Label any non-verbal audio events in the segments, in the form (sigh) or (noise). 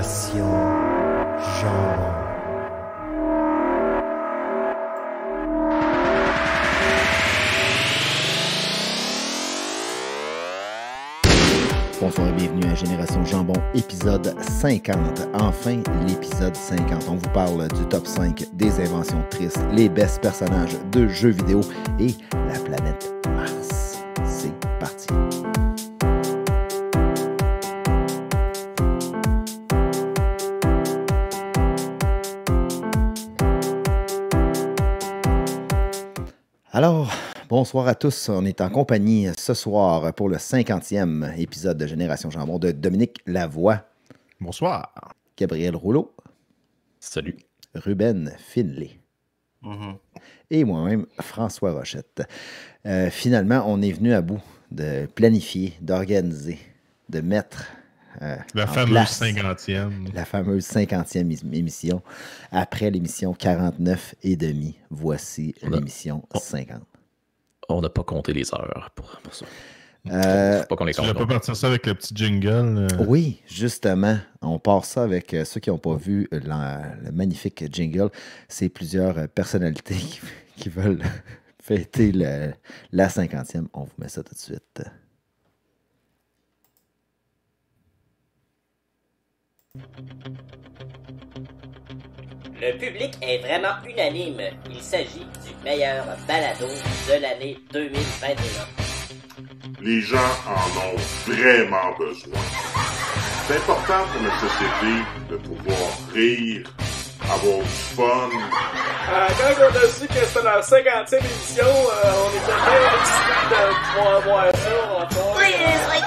Génération Jambon Bonsoir et bienvenue à Génération Jambon, épisode 50. Enfin, l'épisode 50. On vous parle du top 5 des inventions tristes, les best personnages de jeux vidéo et la planète bonsoir à tous. On est en compagnie ce soir pour le 50e épisode de Génération Jambon de Dominique Lavoie. Bonsoir. Gabriel Rouleau. Salut. Ruben Finlay. Mm-hmm. Et moi-même, François Rochette. Euh, finalement, on est venu à bout de planifier, d'organiser, de mettre euh, la fameuse 50e. La fameuse 50e émission. Après l'émission 49 et demi, voici l'émission 50 on n'a pas compté les heures pour, ça. Euh, pas qu'on pas partir ça avec le petit jingle. Euh. Oui, justement. On part ça avec euh, ceux qui n'ont pas vu le magnifique jingle. C'est plusieurs personnalités (laughs) qui, veulent (laughs) fêter la cinquantième. On vous met ça tout de suite. Le public est vraiment unanime. Il s'agit du meilleur balado de l'année 2021. Les gens en ont vraiment besoin. C'est important pour notre société de pouvoir rire, avoir du fun. quand on a su que c'était la 50e édition, on était très excités de pouvoir voir ça encore. Oui, c'est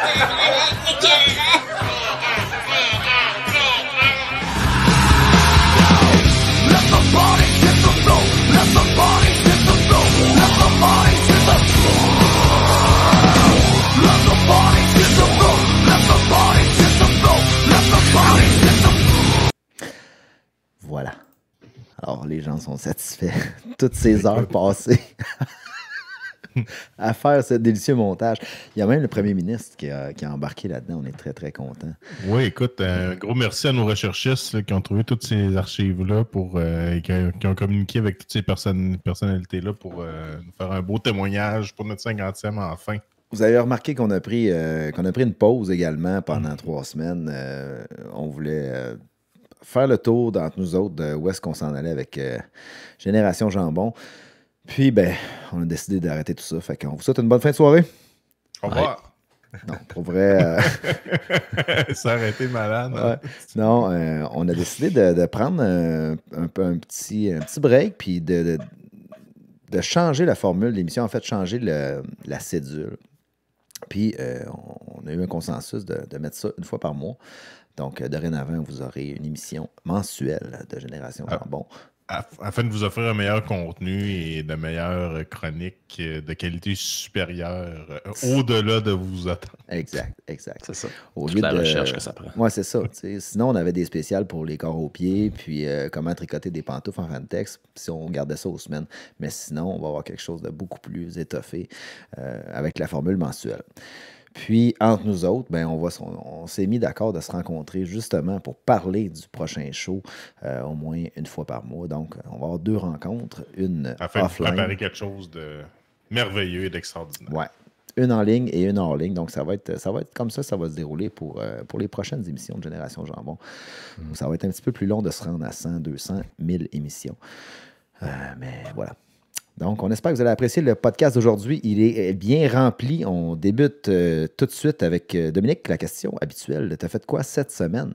Voilà. Alors, les gens sont satisfaits. (laughs) Toutes ces heures passées. (laughs) (laughs) à faire ce délicieux montage. Il y a même le premier ministre qui a, embarqué là-dedans. On est très, très content. Oui, écoute, un gros merci à nos recherchistes qui ont trouvé toutes ces archives-là pour euh, qui, ont, communiqué avec toutes ces personnes, personnalités-là pour euh, nous faire un beau témoignage pour notre 50e enfin. Vous avez remarqué qu'on a, pris, euh, qu'on a pris une pause également pendant mm. trois semaines. on voulait faire le tour d'entre nous autres de où est-ce qu'on s'en allait avec Génération Jambon. Puis, ben, on a décidé d'arrêter tout ça. Fait qu'on vous souhaite une bonne fin de soirée. Au revoir. Non, pour vrai. Euh, S'arrêter (laughs) malade. Hein? Non, euh, on a décidé de, prendre un peu un petit, petit break, puis de, de, changer la formule de l'émission, en fait, changer la cédule. Puis, euh, on a eu un consensus de, mettre ça une fois par mois. Donc, dorénavant, vous aurez une émission mensuelle de Génération ah. Jambon afin de vous offrir un meilleur contenu et de meilleures chroniques de qualité supérieure euh, au-delà de vos attentes. Exact, exact. C'est ça. Au lieu la de... recherche que ça prend. Oui, c'est ça. Sinon, on avait des spéciales pour les corps aux pieds, puis euh, comment tricoter des pantoufles en texte si on gardait ça aux semaines. Mais sinon, on va avoir quelque chose de beaucoup plus étoffé euh, avec la formule mensuelle. Puis, entre nous autres, ben, on, on, s'est mis d'accord de se rencontrer justement pour parler du prochain show euh, au moins une fois par mois. Donc, on va avoir deux rencontres, une offline. Afin quelque chose de merveilleux et d'extraordinaire. Ouais. Une en ligne et une hors ligne. Donc, ça va être, ça va être comme ça, ça va se dérouler pour, euh, pour les prochaines émissions de Génération Jambon. Mm. ça va être un petit peu plus long de se rendre à 100, 200, 1000 émissions. Euh, mais voilà. Donc, on espère que vous allez apprécier le podcast d'aujourd'hui. Il est euh, bien rempli. On débute euh, tout de suite avec euh, Dominique, la question habituelle. T'as fait quoi cette semaine?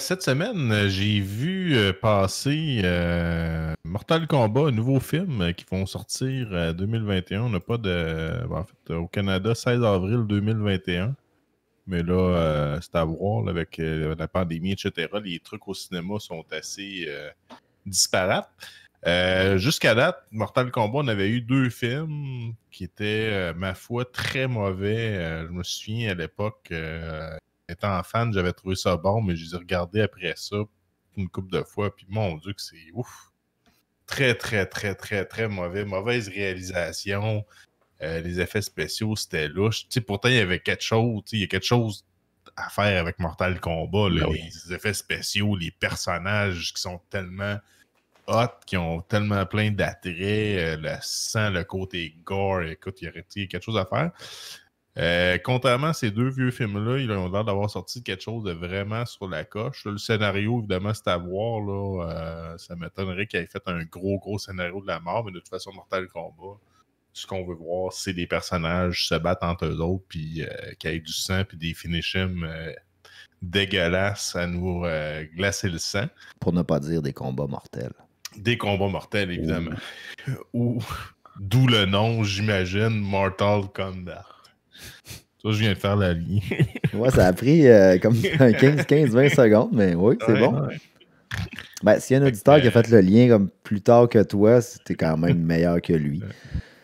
cette semaine, j'ai vu passer Mortal Kombat, un nouveau film qui vont sortir en 2021. On n'a pas de. Ben, en fait, au Canada, 16 avril 2021. Mais là, c'est à voir avec la pandémie, etc. Les trucs au cinéma sont assez disparates. Euh, jusqu'à date, Mortal Kombat, on avait eu deux films qui étaient, euh, ma foi, très mauvais. Euh, je me souviens à l'époque, étant fan, j'avais trouvé ça bon, mais je les ai regardés après ça une couple de fois, puis mon Dieu, que c'est ouf! Très, très, très, très, très mauvais. Mauvaise réalisation. les effets spéciaux, c'était louche. pourtant, il y avait quelque chose. Il y a quelque chose à faire avec Mortal Kombat. Ben les effets spéciaux, les personnages qui sont tellement hot, qui ont tellement plein d'attrait, euh, le sang, le côté gore. Écoute, il y aurait quelque chose à faire. Euh, contrairement à ces deux vieux films-là, ils ont l'air d'avoir sorti quelque chose de vraiment sur la coche. le scénario, évidemment, c'est à voir. Là, euh, ça m'étonnerait qu'il ait fait un gros, gros scénario de la mort, mais de toute façon, Mortal combat. ce qu'on veut voir, c'est des personnages se battent entre eux autres, puis qu'il y ait du sang, puis des finishes dégueulasses à nous glacer le sang. Pour ne pas dire des combats mortels. Des combats mortels, évidemment. Oh. Euh, ou, d'où le nom, j'imagine, Mortal Kombat. Ça, je viens de faire la ligne. (laughs) ouais, ça a pris euh, comme 15-20 (laughs) secondes, mais oui, c'est bon. Si ben, s'il y a un auditeur qui a euh, fait le lien comme plus tard que toi, c'était quand même meilleur que lui.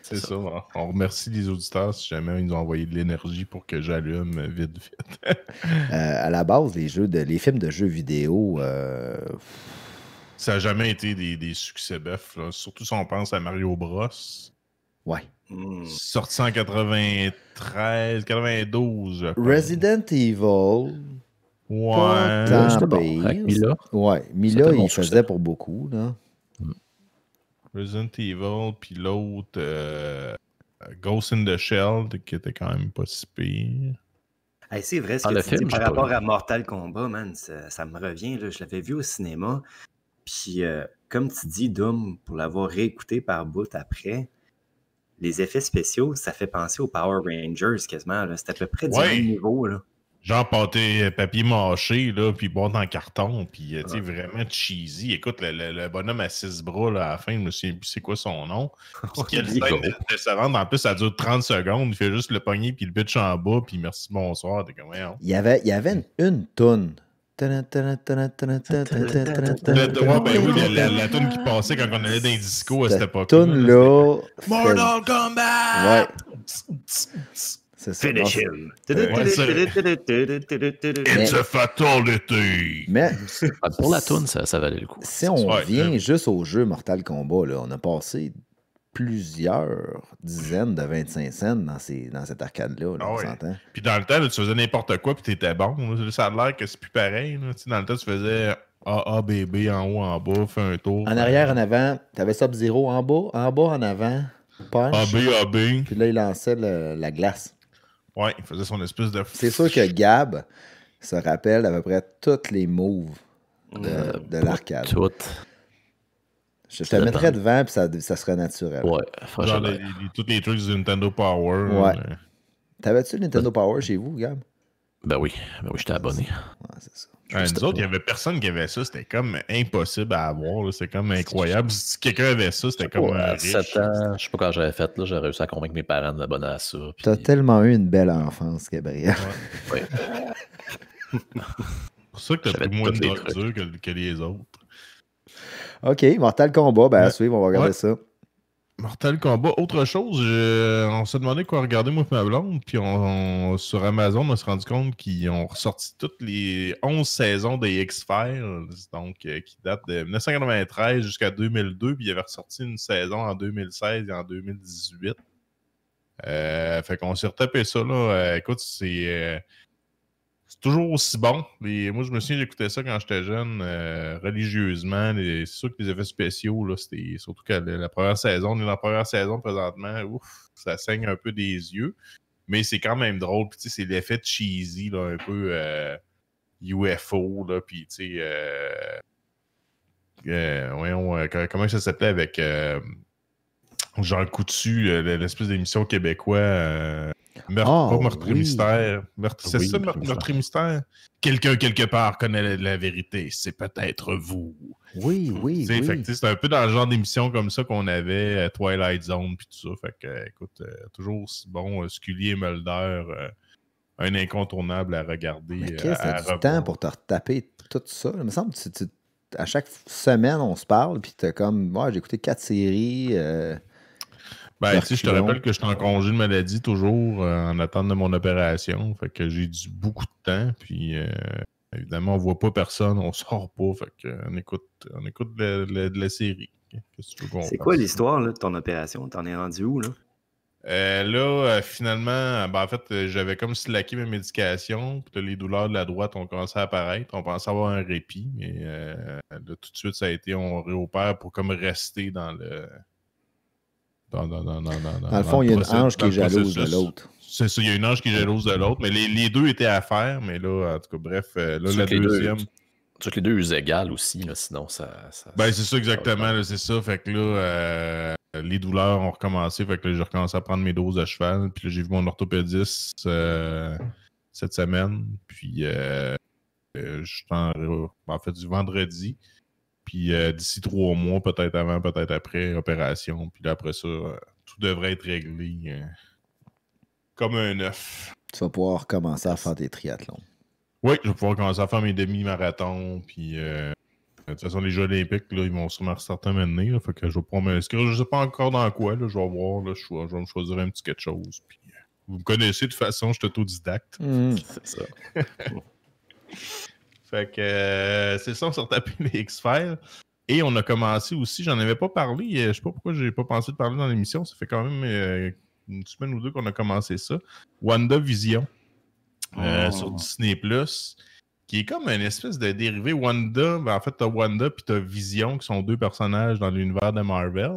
C'est ça. On remercie les auditeurs si jamais ils nous ont envoyé de l'énergie pour que j'allume vite, vite. à la base, les jeux de, les films de jeux vidéo, ça n'a jamais été des, des succès bœufs. Surtout si on pense à Mario Bros. Ouais. Sorti en 93, 92. Resident Evil. Ouais. Pas bon. Mila. Ouais. Mila, il faisait pour beaucoup. Là. Resident Evil, puis l'autre euh, Ghost in the Shell, qui était quand même pas si pire. c'est vrai, ce ah, que tu film, dis par rapport à Mortal Kombat, man, ça, ça me revient. Là, je l'avais vu au cinéma. Puis, euh, comme tu dis, Doom, pour l'avoir réécouté par bout après, les effets spéciaux, ça fait penser aux Power Rangers quasiment. C'est à peu près du même niveau. Là. Genre pâté, euh, papier mâché, là, puis bon en carton, puis euh, vraiment cheesy. Écoute, le, bonhomme à six bras là, à la fin, je c'est quoi son nom. (laughs) En plus, ça dure 30 secondes. Il fait juste le pogner, puis le bitch en bas, puis merci, bonsoir. Il y avait, il y avait une, une tonne la, la tune qui passait quand on allait dans les discos, c'était pas tune là. Mortal Kombat! Ouais. Finish him. It's a fatality. Mais pour la tune, ça, valait le coup. Si on revient juste au jeu Mortal Kombat, là, on a passé plusieurs dizaines de 25 cents dans, ces, dans cette arcade-là. Là, ah Puis dans le temps, tu faisais n'importe quoi, puis étais bon. Ça a l'air que c'est plus pareil. Dans le temps, tu faisais A, A, B, B, en haut, en bas, fais un tour. En arrière, en avant, tu avais Sub-Zero en bas, en bas, en avant, punch. A, B, A, B. Puis là, il lançait la glace. Ouais, il faisait son espèce de... C'est sûr que Gab se rappelle à peu près toutes les moves de, de l'arcade. Toutes. Je, te mettrais devant, puis ça, ça serait naturel. Ouais, franchement. tous les trucs du Nintendo Power. Ouais. T'avais-tu le Nintendo Power chez vous, Gab? Ben oui, ben oui, j'étais abonné. Ouais, c'est ça. nous autres, il n'y avait personne qui avait ça. C'était comme impossible à avoir. C'était comme incroyable. Si quelqu'un avait ça, c'était comme. Euh, riche. ans, je sais pas quand j'avais fait. J'ai réussi à convaincre mes parents de m'abonner à ça. Puis... T'as tellement eu une belle enfance, Gabriel. Ouais. c'est pour ça que t'as plus moins de dur que les autres. OK, Mortal Kombat, ben à suivre, on va regarder ça. Mortal Kombat, autre chose, on s'est demandé quoi regarder moi et ma blonde, puis sur Amazon, on s'est rendu compte qu'ils ont ressorti toutes les 11 saisons des X-Files, donc euh, qui datent de 1993 jusqu'à 2002, puis ils avaient ressorti une saison en 2016 et en 2018. Euh, fait qu'on s'est retapé ça, là. Euh, écoute, c'est c'est toujours aussi bon. mais moi, je me souviens, j'écoutais ça quand j'étais jeune, euh, religieusement. C'est sûr que les effets spéciaux, là, surtout que la, première saison, la première saison présentement, ouf, ça saigne un peu des yeux. Mais c'est quand même drôle. Puis, c'est l'effet cheesy, un peu UFO, euh, puis, tu sais... Euh, voyons, comment ça s'appelait avec Jean Coutu, l'espèce d'émission québécois Meurtre, ah, mystère. c'est ça, meurtre, mystère. Quelqu'un, quelque part, connaît la, vérité. C'est peut-être vous. Oui, oui. oui. c'est un peu dans le genre d'émission comme ça qu'on avait, euh, Twilight Zone, puis tout ça. Fait que, euh, écoute, euh, toujours bon, Sculier Scully et Mulder, un incontournable à regarder. qu'est-ce que du temps pour te retaper tout ça? Il me semble à chaque semaine, on se parle, puis t'as comme, moi, j'ai écouté quatre séries. Ben, je te rappelle que je suis en congé de maladie toujours euh, en attente de mon opération. Fait que j'ai du beaucoup de temps. Puis euh, évidemment, on ne voit pas personne, on (laughs) sort pas. Fait que, on écoute, on écoute de, la série. C'est quoi l'histoire de ton opération? T'en es rendu où là? Euh, là, finalement, ben, en fait, j'avais comme slacké mes médications. Puis les douleurs de la droite ont commencé à apparaître. On pensait avoir un répit, mais tout de suite, ça a été on réopère pour comme rester dans le dans, le fond, il y a une ange qui est jalouse de l'autre. C'est ça, il y a une ange qui est jalouse de l'autre, mais les, les, deux étaient à faire, mais là, en tout cas, bref, euh, là, la deuxième. Toutes les deux égales aussi, sinon ça. ben, c'est ça, exactement, c'est ça. Fait que là, euh, les douleurs ont recommencé. Fait que là, j'ai recommencé à prendre mes doses à cheval. Puis là, j'ai vu mon orthopédiste euh, cette semaine. Puis, euh, je en, en fait, du vendredi. Puis euh, d'ici trois mois, peut-être avant, peut-être après, opération. Puis là, après ça, euh, tout devrait être réglé euh, comme un œuf. Tu vas pouvoir commencer à faire des triathlons. Oui, je vais pouvoir commencer à faire mes demi-marathons. Puis de toute façon, les Jeux Olympiques, ils vont sûrement ressortir maintenant. fait que je vais Je ne sais pas encore dans quoi. Là, je vais voir. Là, je, vais me choisir un petit quelque chose. Puis, vous me connaissez de toute façon, je suis autodidacte. Mmh. C'est ça. (laughs) Fait que euh, c'est ça, on s'est retapé (laughs) les X-Files. Et on a commencé aussi, j'en avais pas parlé, euh, je sais pas pourquoi j'ai pas pensé de parler dans l'émission, ça fait quand même euh, une semaine ou deux qu'on a commencé ça. Wanda Vision oh. sur Disney qui est comme une espèce de dérivé Wanda. Ben, en fait, t'as Wanda puis t'as Vision, qui sont deux personnages dans l'univers de Marvel.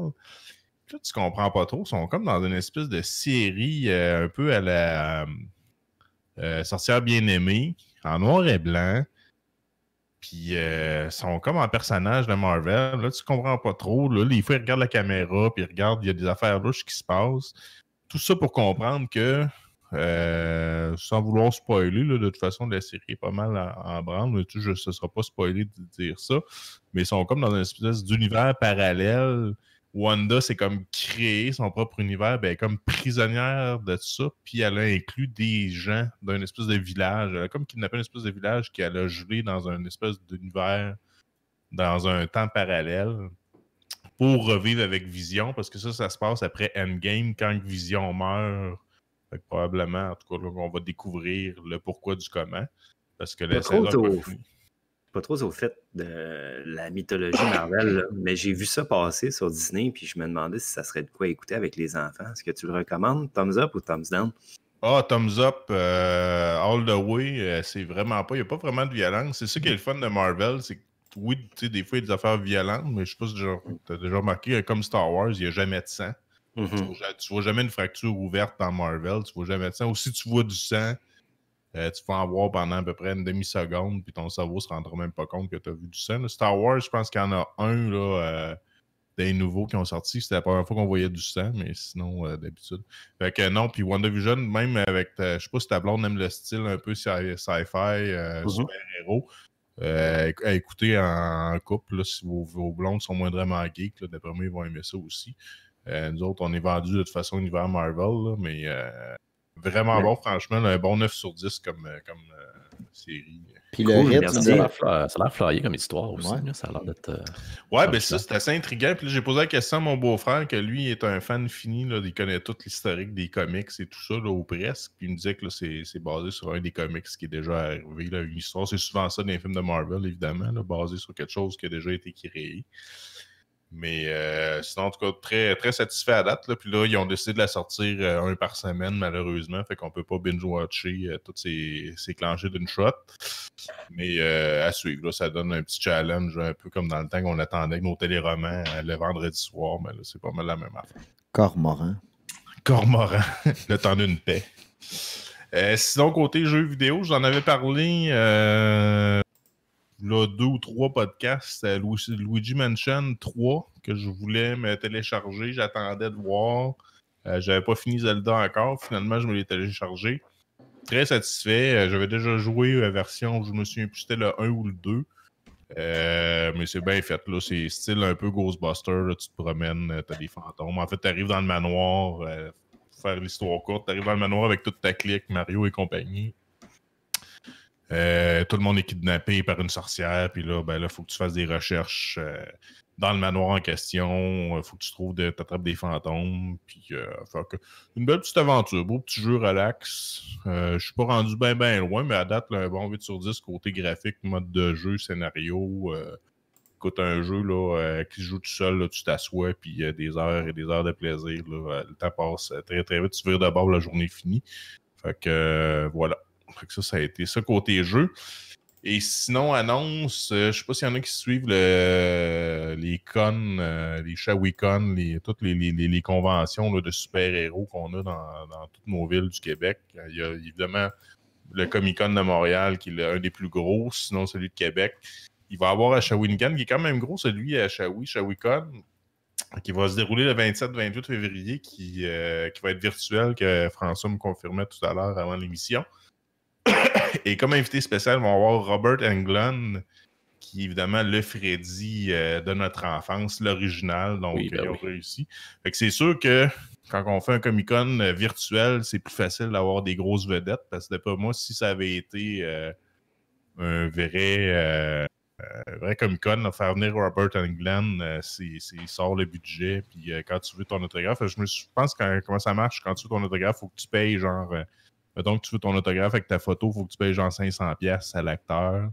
Là, tu comprends pas trop, ils sont comme dans une espèce de série un peu à la Sorcière bien-aimée, en noir et blanc. Puis euh, sont comme un personnage de Marvel. Là, tu comprends pas trop. Là, des fois, ils regardent la caméra, puis ils regardent, il y a des affaires louches qui se passent. Tout ça pour comprendre que, euh, sans vouloir spoiler, de toute façon, la série est pas mal en, en branle. Tu, je, ce sera pas spoiler de dire ça. Mais ils sont comme dans une espèce d'univers parallèle Wanda s'est comme créer son propre univers, ben, comme prisonnière de ça, puis elle a inclus des gens d'un espèce de village. comme a comme kidnappé une espèce de village qu'elle a gelé dans un espèce d'univers, dans un temps parallèle, pour revivre avec Vision, parce que ça, ça se passe après Endgame, quand Vision meurt. probablement, en tout cas, on va découvrir le pourquoi du comment. Parce que la saison pas trop au fait de la mythologie Marvel, mais j'ai vu ça passer sur Disney, puis je me demandais si ça serait de quoi écouter avec les enfants. Est-ce que tu le recommandes, thumbs up ou thumbs down? Ah, thumbs up, euh, all the way, euh, c'est vraiment pas, il n'y a pas vraiment de violence. C'est ça qui est le fun de Marvel, c'est que oui, tu sais, des fois, il y a des affaires violentes, mais je sais pas si tu as déjà remarqué, euh, comme Star Wars, il n'y a jamais de sang. Mm-hmm. Tu, vois, vois jamais une fracture ouverte dans Marvel, tu vois jamais de sang. Ou tu vois du sang, euh, tu vas en voir pendant à peu près une demi-seconde, puis ton cerveau ne se rendra même pas compte que tu as vu du sang. Star Wars, je pense qu'il y en a un là, euh, des nouveaux qui ont sorti. C'était la première fois qu'on voyait du sang, mais sinon, euh, d'habitude. Fait que non, puis WandaVision, même avec, ta, je sais pas si ta blonde aime le style un peu sci-fi, mhm. super-héros. Écoutez, écouter en, couple, si vos, blondes sont moindrement geeks, d'après moi, ils vont aimer ça aussi. nous autres, on est vendus de toute façon univers Marvel, mais vraiment bon, franchement. un bon 9 sur 10 comme, euh, comme euh, série. Puis le rythme, ça, a l'air flyé comme histoire aussi. Ça a l'air d'être. Euh, ouais, ben ça, c'est assez intriguant. Puis j'ai posé la question à mon beau-frère que lui est un fan fini. il connaît tout l'historique des comics et tout ça, ou presque. Puis il me disait que c'est basé sur un des comics qui est déjà arrivé. une histoire, c'est souvent ça dans les films de Marvel, évidemment, basé sur quelque chose qui a déjà été créé. Mais euh, sinon, en tout cas, très, très satisfait à date. Là. Puis là, ils ont décidé de la sortir euh, un par semaine, malheureusement. Fait qu'on peut pas binge-watcher euh, toutes ces, ces d'une shot. Mais à suivre, ça donne un petit challenge, un peu comme dans le temps qu'on attendait nos téléromans le vendredi soir. Mais ben là, c'est pas mal la même affaire. Cormoran. Cormoran. (laughs) le temps d'une paix. sinon, côté jeux vidéo, j'en avais parlé là, deux ou trois podcasts, Luigi Mansion 3, que je voulais me télécharger. J'attendais de voir. Euh, j'avais pas fini Zelda encore. Finalement, je me l'ai téléchargé. Très satisfait. Euh, j'avais déjà joué la euh, version, je me suis imputé le 1 ou le 2. mais c'est bien fait. C'est style un peu Ghostbuster. tu te promènes, t'as des fantômes. En fait, t'arrives dans le manoir, faire l'histoire courte, t'arrives dans le manoir avec toute ta clique, Mario et compagnie. Euh, tout le monde est kidnappé par une sorcière, puis là, ben là, faut que tu fasses des recherches euh, dans le manoir en question. Euh, faut que tu trouves, de, t'attrapes des fantômes, puis une belle petite aventure, beau petit jeu relax. Je suis pas rendu bien ben loin, mais à date, un bon 8 sur 10 côté graphique, mode de jeu, scénario. écoute, un jeu qui se joue tout seul, là, tu t'assois, puis des heures et des heures de plaisir. le temps passe très très vite, tu vires d'abord la journée finie. Fait voilà que ça, ça a été ça côté jeu. Et sinon, annonce, euh, je sais pas s'il y en a qui suivent euh, les cons, euh, les Shawicon, toutes les, conventions de super-héros qu'on a dans, toutes nos villes du Québec. Il y a évidemment le Comic-Con de Montréal, qui est un des plus gros, sinon celui de Québec. Il va y avoir à Shawinigan, qui est quand même gros, celui à Shawi, Shawicon, qui va se dérouler le 27-28 février, qui, qui va être virtuel, que François me confirmait tout à l'heure avant l'émission. (coughs) Et comme invité spécial, on va avoir Robert Englund, qui est évidemment le Freddy euh, de notre enfance, l'original, donc ils ben ont réussi. c'est sûr que quand on fait un Comic Con euh, virtuel, c'est plus facile d'avoir des grosses vedettes, parce que moi, si ça avait été euh, un vrai. Comic Con, faire venir Robert Englund, sort le budget. Puis quand tu veux ton autographe, je, me, pense comment ça marche, quand tu veux ton autographe, il faut que tu payes genre mettons que tu veux ton autographe avec ta photo, il faut que tu payes genre 500$ à l'acteur.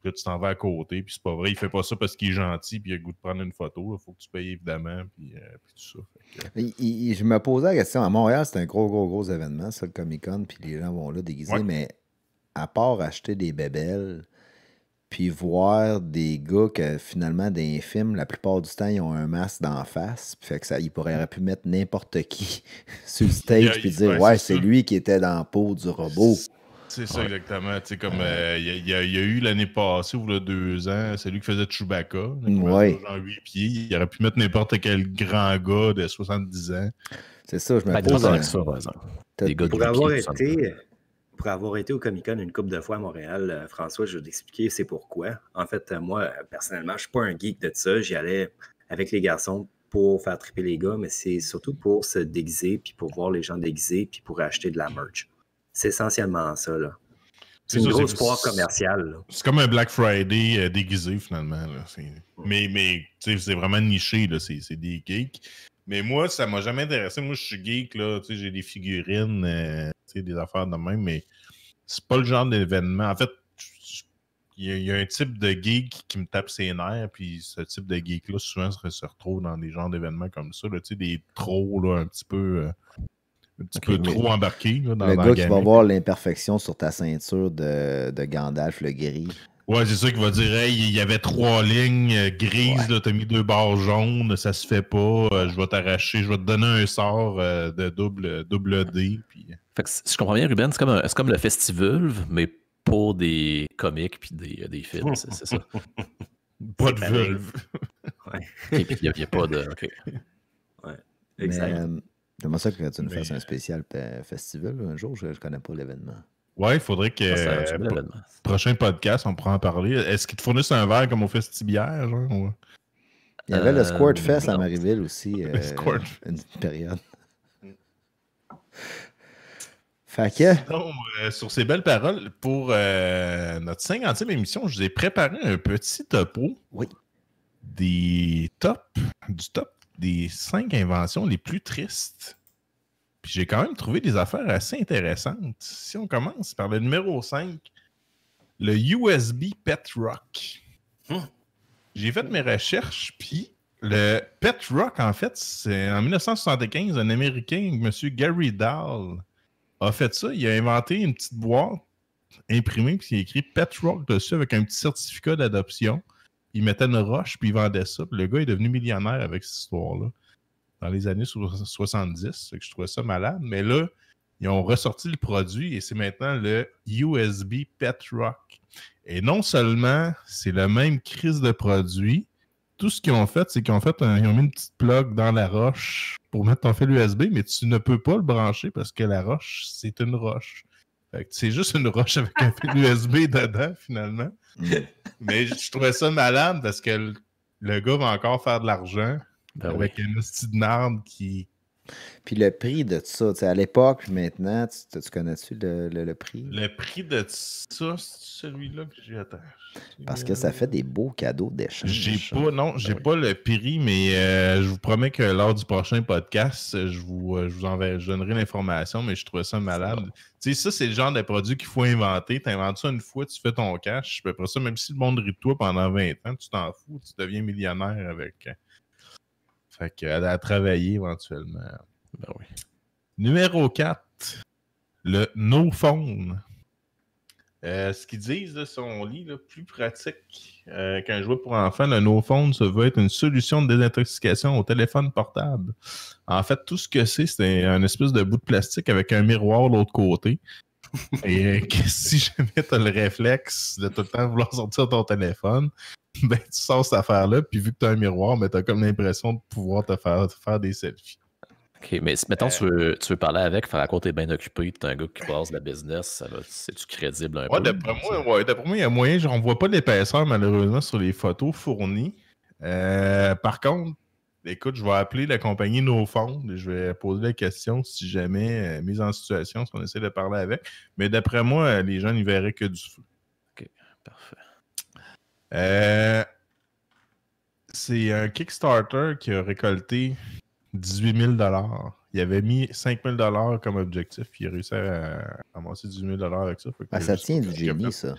Puis là, tu t'en vas à côté, puis c'est pas vrai. Il fait pas ça parce qu'il est gentil, puis il a le goût de prendre une photo. Il faut que tu payes, évidemment, puis, euh, tout ça. je me posais la question. À Montréal, c'est un gros, gros, gros événement, ça, le Comic-Con, puis les gens vont là déguiser, mais à part acheter des bébelles, puis voir des gars que finalement, dans les films, la plupart du temps, ils ont un masque d'en face. Fait que ça, ils pourraient mm. pu mettre n'importe qui (laughs) sur le stage et puis dire Ouais, c'est lui qui était dans la peau du robot. C'est ça, exactement. Tu sais, comme euh, il y, a eu l'année passée, ou le deux ans, c'est lui qui faisait Chewbacca. Ouais. pieds. Il aurait pu mettre n'importe quel grand gars de 70 ans. C'est ça, je me pose. Pas ça, par exemple. pour avoir été pour avoir été au Comic Con une coupe de fois à Montréal, euh, François, je vais t'expliquer c'est pourquoi. En fait, euh, moi, euh, personnellement, je ne suis pas un geek de ça. J'y allais avec les garçons pour faire triper les gars, mais c'est surtout pour se déguiser, puis pour voir les gens déguisés, puis pour acheter de la merch. C'est essentiellement ça, là. C'est une grosse foire commerciale. C'est comme un Black Friday déguisé, finalement. Mais, mais c'est vraiment niché, là. C'est des geeks. Mais moi, ça m'a jamais intéressé. Moi, je suis geek, là. Tu sais, j'ai des figurines, euh, des affaires de même, mais c'est pas le genre d'événement. En fait, il y, a un type de geek qui me tape ses nerfs, puis ce type de geek-là, souvent, se, retrouve dans des genres d'événements comme ça, tu sais, des trolls, là, un petit peu... Euh, un petit peu trop embarqué Là, dans le gars qui va voir l'imperfection sur ta ceinture de, de Gandalf le gris. Ouais, c'est sûr qu'il va dire. il y avait trois lignes euh, grises, t'as mis deux barres jaunes, ça se fait pas, euh, je vais t'arracher, je vais te donner un sort euh, de double, double D. Puis... Fait que, si je comprends bien, Ruben, c'est comme, le festival mais pour des comiques puis des, films, c'est ça. (laughs) pas de vulve. (laughs) ouais. Et puis il n'y a, pas de. Okay. Ouais, exact. ça que tu nous fasses un spécial festival, un jour, je, ne connais pas l'événement. Ouais, il faudrait que. prochain podcast, on pourra en parler. Est-ce qu'ils te fournissent un verre comme au Festibière? Il y avait le euh, Squirt Fest à Marieville aussi. (laughs) Le euh, Une période. fait que... Euh, sur ces belles paroles, pour notre 50 émission, je vous ai préparé un petit topo. Oui. Des tops, du top des cinq inventions les plus tristes puis j'ai quand même trouvé des affaires assez intéressantes. Si on commence par le numéro 5, le USB Pet Rock. Hmm. J'ai fait mes recherches, puis le Pet Rock, en fait, c'est en 1975, un Américain, M. Gary Dahl, a fait ça. Il a inventé une petite boîte imprimée, puis il a écrit Pet Rock dessus avec un petit certificat d'adoption. Il mettait une roche, puis il vendait ça. le gars est devenu millionnaire avec cette histoire-là dans les années 70. Que je trouvais ça malade. Mais là, ils ont ressorti le produit et c'est maintenant le USB Pet Rock. Et non seulement c'est la même crise de produit, tout ce qu'ils ont fait, c'est qu'ils ont fait euh, ont mis une petite plug dans la roche pour mettre ton fil USB, mais tu ne peux pas le brancher parce que la roche, c'est une roche. C'est juste une roche avec un fil USB (laughs) dedans, finalement. Mm. Mais je trouvais ça malade parce que le gars va encore faire de l'argent ben avec un hostie de qui. Puis le prix de ça, à l'époque, maintenant, tu, connais-tu le, prix? Le prix de ça, c'est celui-là que j'ai atteint. Parce que ça fait des beaux cadeaux d'échange. J'ai pas, non, j'ai ben pas le prix, mais euh, je vous promets que lors du prochain podcast, je vous, euh, enverrai, je donnerai l'information, mais je trouvais ça malade. Tu sais, ça, c'est le genre de produit qu'il faut inventer. Tu inventes ça une fois, tu fais ton cash. Après ça, même si le monde rit de toi pendant 20 ans, tu t'en fous, tu deviens millionnaire avec. Euh, fait qu'elle a travaillé éventuellement. Ben oui. Numéro 4, le no phone. Euh, ce qu'ils disent de son lit, là, plus pratique euh, qu'un jouet pour enfants, le no phone, ça veut être une solution de désintoxication au téléphone portable. En fait, tout ce que c'est, c'est un espèce de bout de plastique avec un miroir de l'autre côté. (laughs) Et euh, si jamais tu as le réflexe de tout le temps vouloir sortir ton téléphone, ben, tu sors cette affaire-là, puis vu que tu as un miroir, mais ben, tu as comme l'impression de pouvoir te faire, faire des selfies. OK, mais mettons, euh. tu, veux, parler avec, faire à quoi t'es bien occupé, t'es un gars qui passe la business, c'est-tu crédible un peu? D'après moi, ouais, d'après moi, il y a moyen, genre, on voit pas l'épaisseur malheureusement sur les photos fournies. Euh, par contre, Écoute, je vais appeler la compagnie NoFond et je vais poser la question si jamais, euh, mise en situation, si on essaie de parler avec. Mais d'après moi, euh, les gens n'y verraient que du feu. OK, parfait. Euh, c'est un Kickstarter qui a récolté 18 000 Il avait mis 5 000 comme objectif, puis il a réussi à amasser 18 000 avec ça. Ah, ça tient du génie, ça.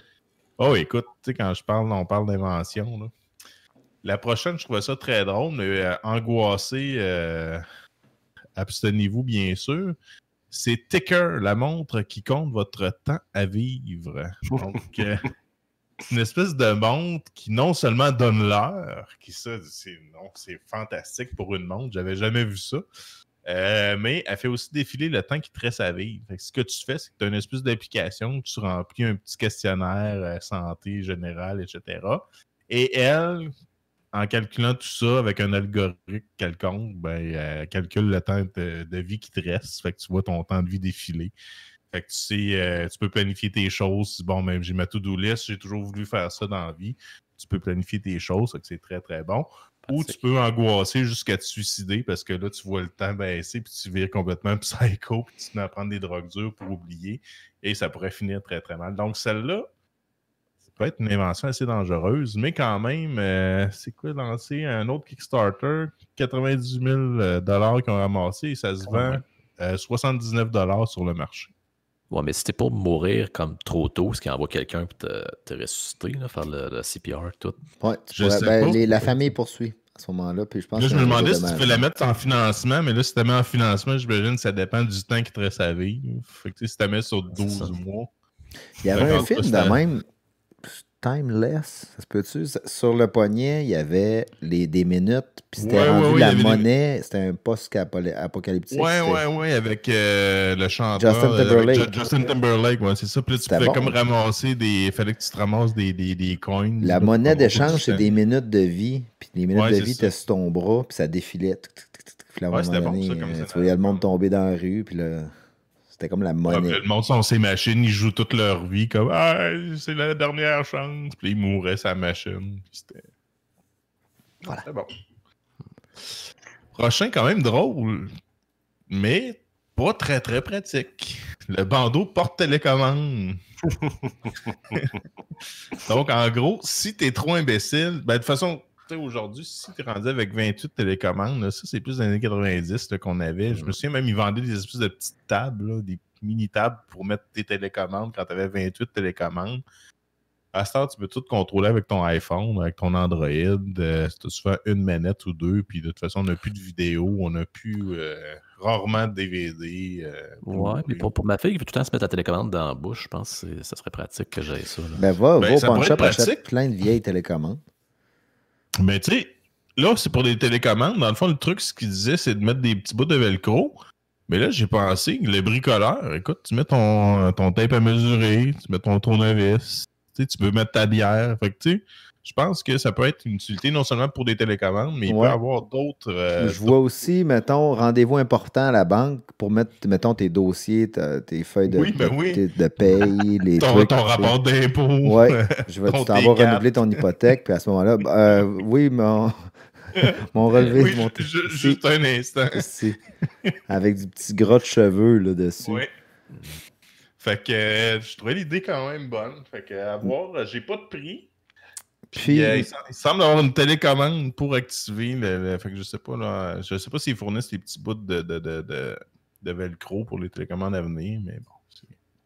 Oh, écoute, tu sais, quand je parle, on parle d'invention, là. La prochaine, je trouvais ça très drôle, mais euh, angoissé. Euh, abstenez-vous, bien sûr. C'est Ticker, la montre qui compte votre temps à vivre. Donc, euh, (laughs) une espèce de montre qui non seulement donne l'heure, qui ça, c'est fantastique pour une montre. J'avais jamais vu ça. mais elle fait aussi défiler le temps qui te reste à vivre. ce que tu fais, c'est que tu as une espèce d'application, tu remplis un petit questionnaire santé générale, etc. Et elle, en calculant tout ça avec un algorithme quelconque, ben, euh, calcule le temps de, vie qui te reste. Fait que tu vois ton temps de vie défiler. Fait que tu sais, euh, tu peux planifier tes choses. Bon, même ben, j'ai ma to-do list, j'ai toujours voulu faire ça dans la vie. Tu peux planifier tes choses, fait que c'est très très bon. Ou tu peux angoisser jusqu'à te suicider parce que là, tu vois le temps baisser, puis tu vires complètement psycho, puis tu vas prendre des drogues dures pour oublier, et ça pourrait finir très très mal. Donc, celle-là, peut être une invention assez dangereuse, mais quand même, euh, c'est quoi lancer un autre Kickstarter, 98 000 euh, qu'ils ont ramassé et ça se vend 79 euh, sur le marché. Ouais, mais c'était pour mourir comme trop tôt, ce qui envoie quelqu'un pour te, te ressusciter, faire le, CPR et tout. Ouais, je sais ben, pas. la famille poursuit à ce moment-là. Puis je pense là, je me demandais si tu peux la mettre en financement, mais là, si tu la mets en financement, j'imagine que ça dépend du temps qui te reste à vivre. Fait que si tu la mets sur 12 mois. Il y avait un film de même. Timeless, ça se peut-tu? Sur le poignet, il y avait les, des minutes, puis c'était rendu la monnaie. C'était un post-apocalyptique. Ouais, ouais, ouais, avec euh, le chanteur. Justin euh, Timberlake. Justin Timberlake, ouais, c'est ça. Puis là, tu pouvais comme ramasser des. fallait que tu te ramasses des, des, des coins. La monnaie d'échange, c'est des minutes de vie. Puis les minutes de vie t'es sur ton bras, puis ça défilait. Puis là, à un moment donné, euh, tu voyais le monde tomber dans la rue, puis là. C'était comme la monnaie. le monde sont ses machines, ils jouent toute leur vie comme Ah, c'est la dernière chance. Puis ils mouraient sa machine. C'était. Voilà. c'est bon. Prochain, quand même drôle, mais pas très très pratique. Le bandeau porte télécommande. (laughs) Donc, en gros, si t'es trop imbécile, ben, de toute façon, aujourd'hui, si tu rendais avec 28 télécommandes, ça, c'est plus des années 90 qu'on avait. Je me mm. souviens même, ils vendaient des espèces de petites tables, des mini-tables pour mettre tes télécommandes quand tu avais 28 télécommandes. À ce temps, tu peux tout contrôler avec ton iPhone, avec ton Android. Euh, tu as souvent une manette ou deux, puis de toute façon, on n'a plus de vidéo, on n'a plus euh, rarement de DVD. Euh, ouais, mais pour, ma fille, il veut tout le temps se mettre la télécommande dans la bouche, je pense que ça serait pratique que j'aille ça. Ben, va, ben, va au pratique plein de vieilles télécommandes. Mais ben, tu sais, là, c'est pour des télécommandes. Dans le fond, le truc, ce qu'ils disaient, c'est de mettre des petits bouts de velcro. Mais là, j'ai pensé les le bricoleur, écoute, tu mets ton, ton tape à mesurer, tu mets ton tournevis, tu peux mettre ta bière. Fait que tu sais, je pense que ça peut être une utilité non seulement pour des télécommandes, mais il peut avoir d'autres. Euh, je vois aussi, mettons, rendez-vous important à la banque pour mettre, mettons, tes dossiers, tes feuilles de, ben de, paye, (laughs) les ton, rapport d'impôt. Oui, (laughs) je vais t'en vas renouveler ton hypothèque, puis à ce moment-là, ben, euh, oui, mon, (laughs) mon relevé. juste, un instant. avec du petit gras de cheveux là, dessus. Oui. Fait que euh, je trouvais l'idée quand même bonne. Fait que à mm. j'ai pas de prix. Euh, euh, il, semble avoir une télécommande pour activer fait je sais pas, là, je sais pas s'ils fournissent les petits bouts de, velcro pour les télécommandes à venir, mais bon.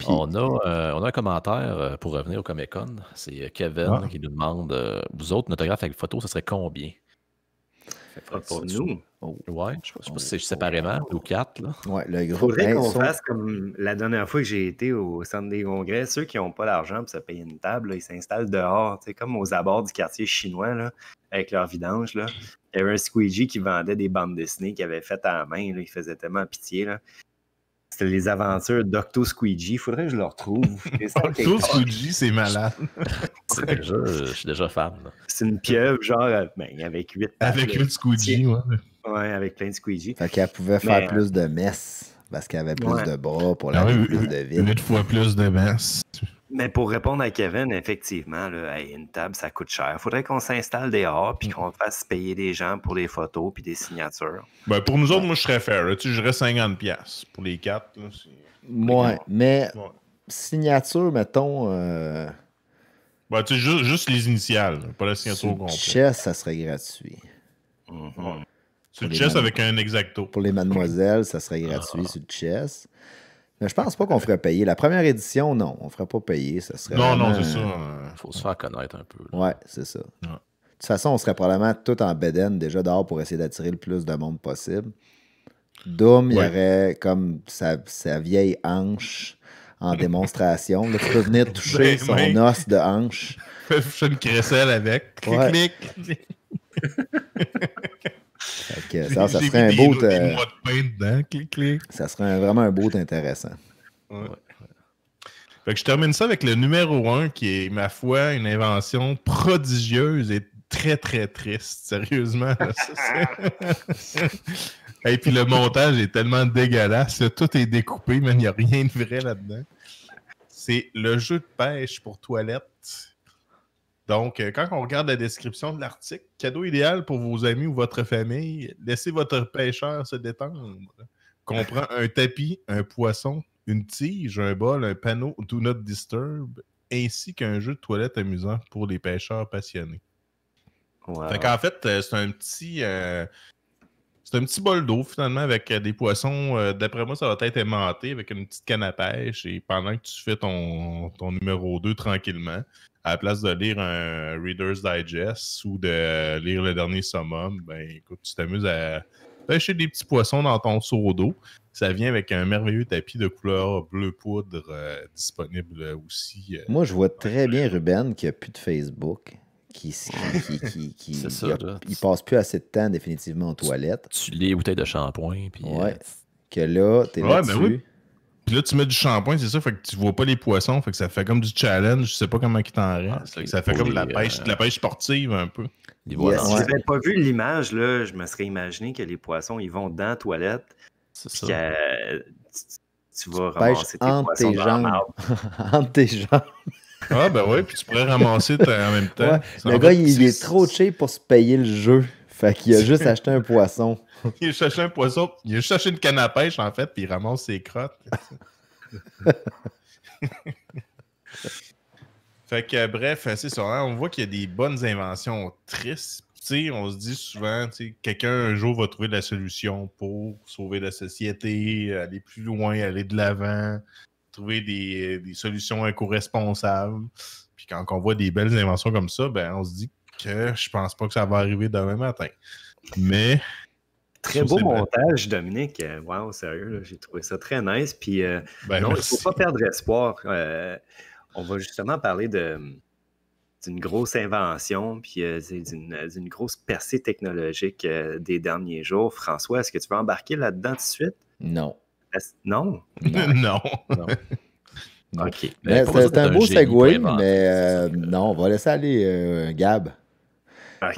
On, a, euh, on a un commentaire pour revenir au Comic Con. C'est Kevin ah. qui nous demande Vous autres, notre avec photo, ça serait combien ah, pour nous. Oh, ouais, je sais pas si c'est séparément ou quatre. Là. Ouais, le Faudrait qu'on fasse comme la dernière fois que j'ai été au centre des congrès, ceux qui n'ont pas l'argent pour se payer une table, ils s'installent dehors, comme aux abords du quartier chinois, avec leur vidange. Là. Il y avait un squeegee qui vendait des bandes dessinées qu'il avait faites à la main, il faisait tellement pitié. Là. C'était les aventures d'Octo Squeegee. Faudrait que je le retrouve. (laughs) Octo Squeegee, c'est malade. je, suis déjà fan. C'est une pieuvre, genre, euh, ben, avec huit. Avec huit Squeegee, ouais. Ouais, avec plein de Squeegee. Fait qu'elle pouvait faire euh, plus de messes parce qu'elle avait plus de bras pour la vie. Ah plus de ville. Huit fois plus de messes. Mais pour répondre à Kevin, effectivement, là, une table, ça coûte cher. Il faudrait qu'on s'installe dehors puis mmh. qu'on fasse payer des gens pour des photos puis des signatures. Ben, pour nous autres, moi, je serais fair. Tu 50$ pour les quatre. Là, mais signature, mettons. Euh, ben, tu juste, les initiales, pas la signature complète. Chess, ça serait gratuit. C'est -hmm. Sur chess avec un exacto. Pour les mademoiselles, ça serait ah. gratuit C'est sur le chess. Mais Je pense pas qu'on ferait payer. La première édition, non, on ferait pas payer. Ça serait non, non, c'est ça. Il euh, faut se faire connaître un peu. Ouais, c'est ça. De toute façon, on serait probablement tout en bedaine déjà dehors pour essayer d'attirer le plus de monde possible. Doom, il y aurait comme sa, vieille hanche en (laughs) démonstration. Là, tu venir toucher son os de hanche. (laughs) Toucher une crécelle avec. Clic, (laughs) ça, serait un beau. dedans, clic, Ça serait vraiment un beau intéressant. je termine ça avec le numéro 1 qui est, ma foi, une invention prodigieuse et très, très triste. Sérieusement. (laughs) (laughs) Et puis le montage est tellement dégueulasse. Tout est découpé, mais il n'y a rien de vrai là-dedans. C'est le jeu de pêche pour toilette donc, euh, quand on regarde la description de l'article, cadeau idéal pour vos amis ou votre famille, laissez votre pêcheur se détendre. Comprend un tapis, un poisson, une tige, un bol, un panneau Do Not Disturb, ainsi qu'un jeu de toilette amusant pour les pêcheurs passionnés. en fait, euh, c'est un petit. Euh, c'est un petit bol d'eau, finalement, avec euh, des poissons. Euh, d'après moi, ça va être aimanté avec une petite canne à pêche. Et pendant que tu fais ton, numéro 2 tranquillement, à la place de lire un Reader's Digest ou de lire le dernier summum, ben tu t'amuses à pêcher des petits poissons dans ton seau d'eau. Ça vient avec un merveilleux tapis de couleur bleu poudre euh, disponible aussi. moi, je vois très bien Ruben qui a plus de Facebook qui, qui, (laughs) qui, passe plus assez de temps définitivement aux toilettes. Tu, bouteilles de shampoing. Puis, euh, Que là, ben là, tu mets du shampoing, c'est ça, fait que tu vois pas les poissons, fait que ça fait comme du challenge, je sais pas comment ils t'en restent. Ah, ça, fait comme de la pêche, la euh, pêche sportive un peu. Si je n'avais pas vu l'image, là, je me serais imaginé que les poissons, ils vont dans la toilette. C'est ça. Euh, tu, vas tu (laughs) entre tes jambes. Ah, ben oui, puis tu pourrais ramasser en même temps. le gars, il, est trop cheap pour se payer le jeu. Fait qu'il a juste acheté un poisson. (laughs) il a cherché un poisson, il a acheté une canne à pêche, en fait, puis il ramasse ses crottes. (laughs) fait que, bref, c'est ça. Hein. on voit qu'il y a des bonnes inventions tristes. sais on se dit souvent, quelqu'un un jour va trouver la solution pour sauver la société, aller plus loin, aller de l'avant, trouver euh, des, solutions éco-responsables. Puis quand on voit des belles inventions comme ça, ben, on se dit que je pense pas que ça va arriver demain matin. Mais. Très beau montage, Dominique. Euh, wow, sérieux, j'ai trouvé ça très nice. Puis euh, ben, il ne faut pas perdre espoir. on va justement parler de, d'une grosse invention, puis d'une grosse percée technologique des derniers jours. François, est-ce que tu veux embarquer là-dedans tout de suite? Non. Non. non. (laughs) non. OK. C'est un beau segway, mais euh, non, on va laisser aller euh, Gab. OK. Ah,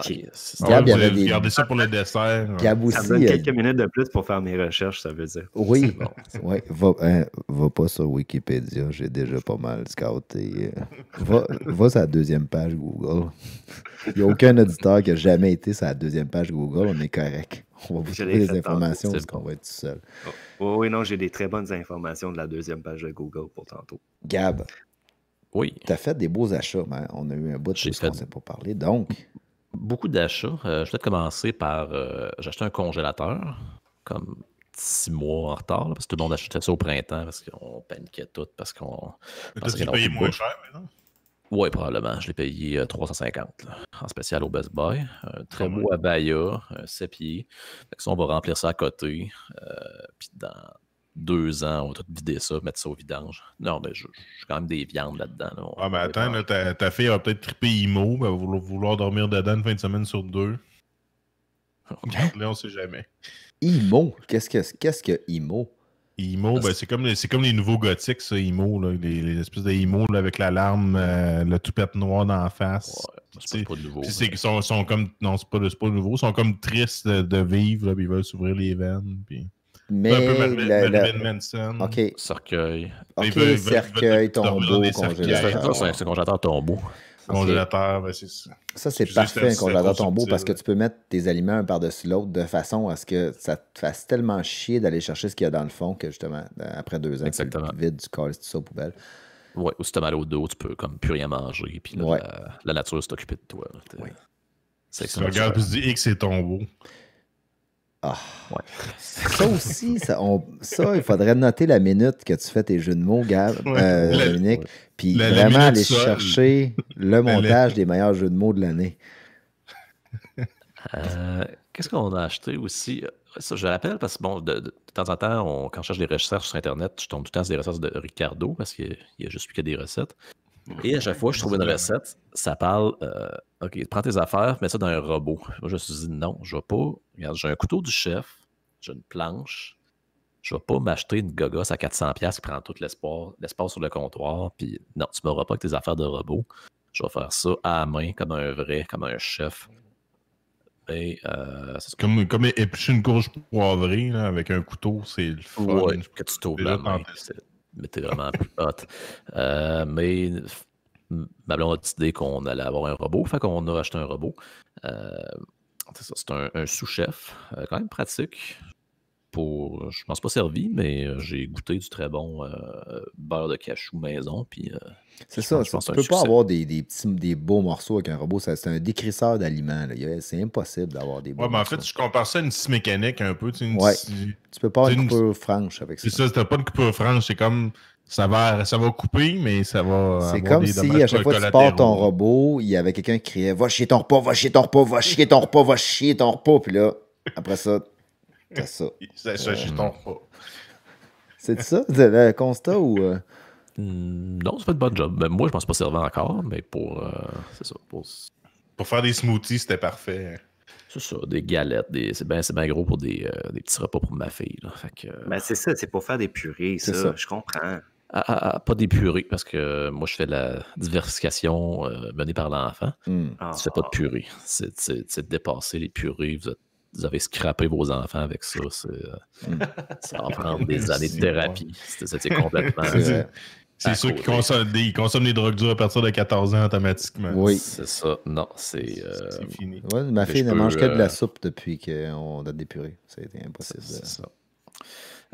Gab, il ah, avait ça pour le dessert. Gab aussi. Ça me donne euh, quelques minutes de plus pour faire mes recherches, ça veut dire. Oui. (laughs) va, hein, va pas sur Wikipédia, j'ai déjà pas mal scouté. Va, va sur la deuxième page Google. Il n'y a aucun auditeur qui a jamais été sur la deuxième page Google, on est correct. On va vous trouver les informations parce qu'on va être tout seul. Oh. Oui, non, j'ai des très bonnes informations de la deuxième page de Google pour tantôt. Gab. Oui. Tu as fait des beaux achats, mais on a eu un bout de choses qu'on pas parlé. Donc. Beaucoup d'achats. Euh, je vais commencer par. Euh, j'ai acheté un congélateur, comme six mois en retard, parce que tout le monde achetait ça au printemps, parce qu'on paniquait tout, parce qu'on. Parce moins cher non. Oui, probablement. Je l'ai payé 350 euh, en spécial au Best Buy. Un très ah beau abaya, 7 pieds. ça, on va remplir ça à côté. Euh, puis dans deux ans, on va tout vider ça, mettre ça au vidange. Non, mais je, j'ai quand même des viandes là-dedans. Ah, mais attends, ta, fille va peut-être triper IMO, elle va vouloir dormir dedans une fin de semaine sur deux. là, on sait jamais. IMO? Qu'est-ce que, qu'est-ce que IMO? Imo, ben, c'est comme, comme, les nouveaux gothiques, ça, Imo. Là, les, espèces de Imo là, avec la larme, euh, le toupette noir dans la face. c'est pas nouveau. sont, comme, non, c'est pas, pas nouveau. Ils sont comme tristes de, vivre, puis ils veulent s'ouvrir les veines. Puis... Mais un peu Manson. OK. Cercueil. Ok, cercueil, tombeau, congélateur. C'est un j'attends tombeau congélateur. Ben, c'est ça. c'est parfait, un congélateur tombeau, parce que tu peux mettre tes aliments un par-dessus l'autre de façon à ce que ça te fasse tellement chier d'aller chercher ce qu'il y a dans le fond que justement, après deux ans, Exactement. tu vides, tu colles, tout ça aux poubelles. Ouais, ou si t'as mal au dos, tu peux comme plus rien manger, puis la, nature s'est occupée de toi. Ouais. tu regardes, tu dis X c'est tombeau. Ah. Ouais. Ça aussi, ça, on, ça, il faudrait noter la minute que tu fais tes jeux de mots, Gab, euh, Dominique, puis vraiment aller chercher le montage des meilleurs jeux de mots de l'année. Euh, qu'est-ce qu'on a acheté aussi? Ça, je rappelle parce que, bon, de, temps en temps, on, quand je cherche des recherches sur Internet, je tombe tout le temps sur des recettes de Ricardo parce qu'il n'y a, juste plus que des recettes. Et à chaque fois, je trouve une recette, ça parle euh, OK, prends tes affaires, mets ça dans un robot. Moi, je me suis dit non, je vais pas. Regarde, j'ai un couteau du chef, j'ai une planche. Je vais pas m'acheter une gogosse à 400$ qui prend tout l'espace sur le comptoir. Puis non, tu m'auras pas avec tes affaires de robot. Je vais faire ça à main, comme un vrai, comme un chef. Mais, euh, c'est comme, comme éplucher une courge poivrée avec un couteau, c'est le fun. Ouais, que tu t'ouvres la main. Mais t'es vraiment plus hot. Euh, mais ma blonde a décidé qu'on allait avoir un robot, fait qu'on a acheté un robot. Euh, c'est un, sous-chef, euh, quand même pratique. Pour, euh, je pense pas servi, mais j'ai goûté du très bon beurre de cachou maison. Puis, c'est ça, pense, tu peux pas avoir des, petits, des beaux morceaux avec un robot. C'est un décrisseur d'aliments. C'est impossible d'avoir des beaux ouais, en fait, je compare ça à une petite mécanique un peu. Tu, tu peux pas avoir une coupure franche avec ça. C'est ça, pas une coupure franche. C'est comme ça va, ça va couper, mais ça va. C'est comme si à chaque fois que tu portes ton robot, il y avait quelqu'un qui criait Va chier ton repas, va chier ton repas, va chier ton repas, va chier ton repas. Puis là, après ça, t'as ça. ça, (laughs) ça ton hmm. repas. C'est ça, le constat ou. Euh? Hmm, non, c'est pas de bon job. Ben, moi, je pense pas servir encore, mais pour. Euh, c'est ça. Pour... pour... faire des smoothies, c'était parfait. Hein. C'est ça, des galettes, c'est bien gros pour des, euh, des, petits repas pour ma fille. Là. Fait Ben, c'est ça, c'est pour faire des purées, ça. Je comprends pas des purées, parce que moi, je fais la diversification euh, menée par l'enfant. Mm. fais pas de ah. purée. C'est de dépasser les purées. Vous, avez scrappé vos enfants avec ça. Euh, hmm. Ça va prendre des (laughs) années de thérapie. C'était complètement. C'est euh, sûr qui consomment, des, consomment des drogues dures à partir de 14 ans automatiquement. Oui. C'est ça. Non, c'est. fini. ma ben, fille ne mange que de la soupe depuis qu'on a des purées. Ça a été impossible. C'est ça.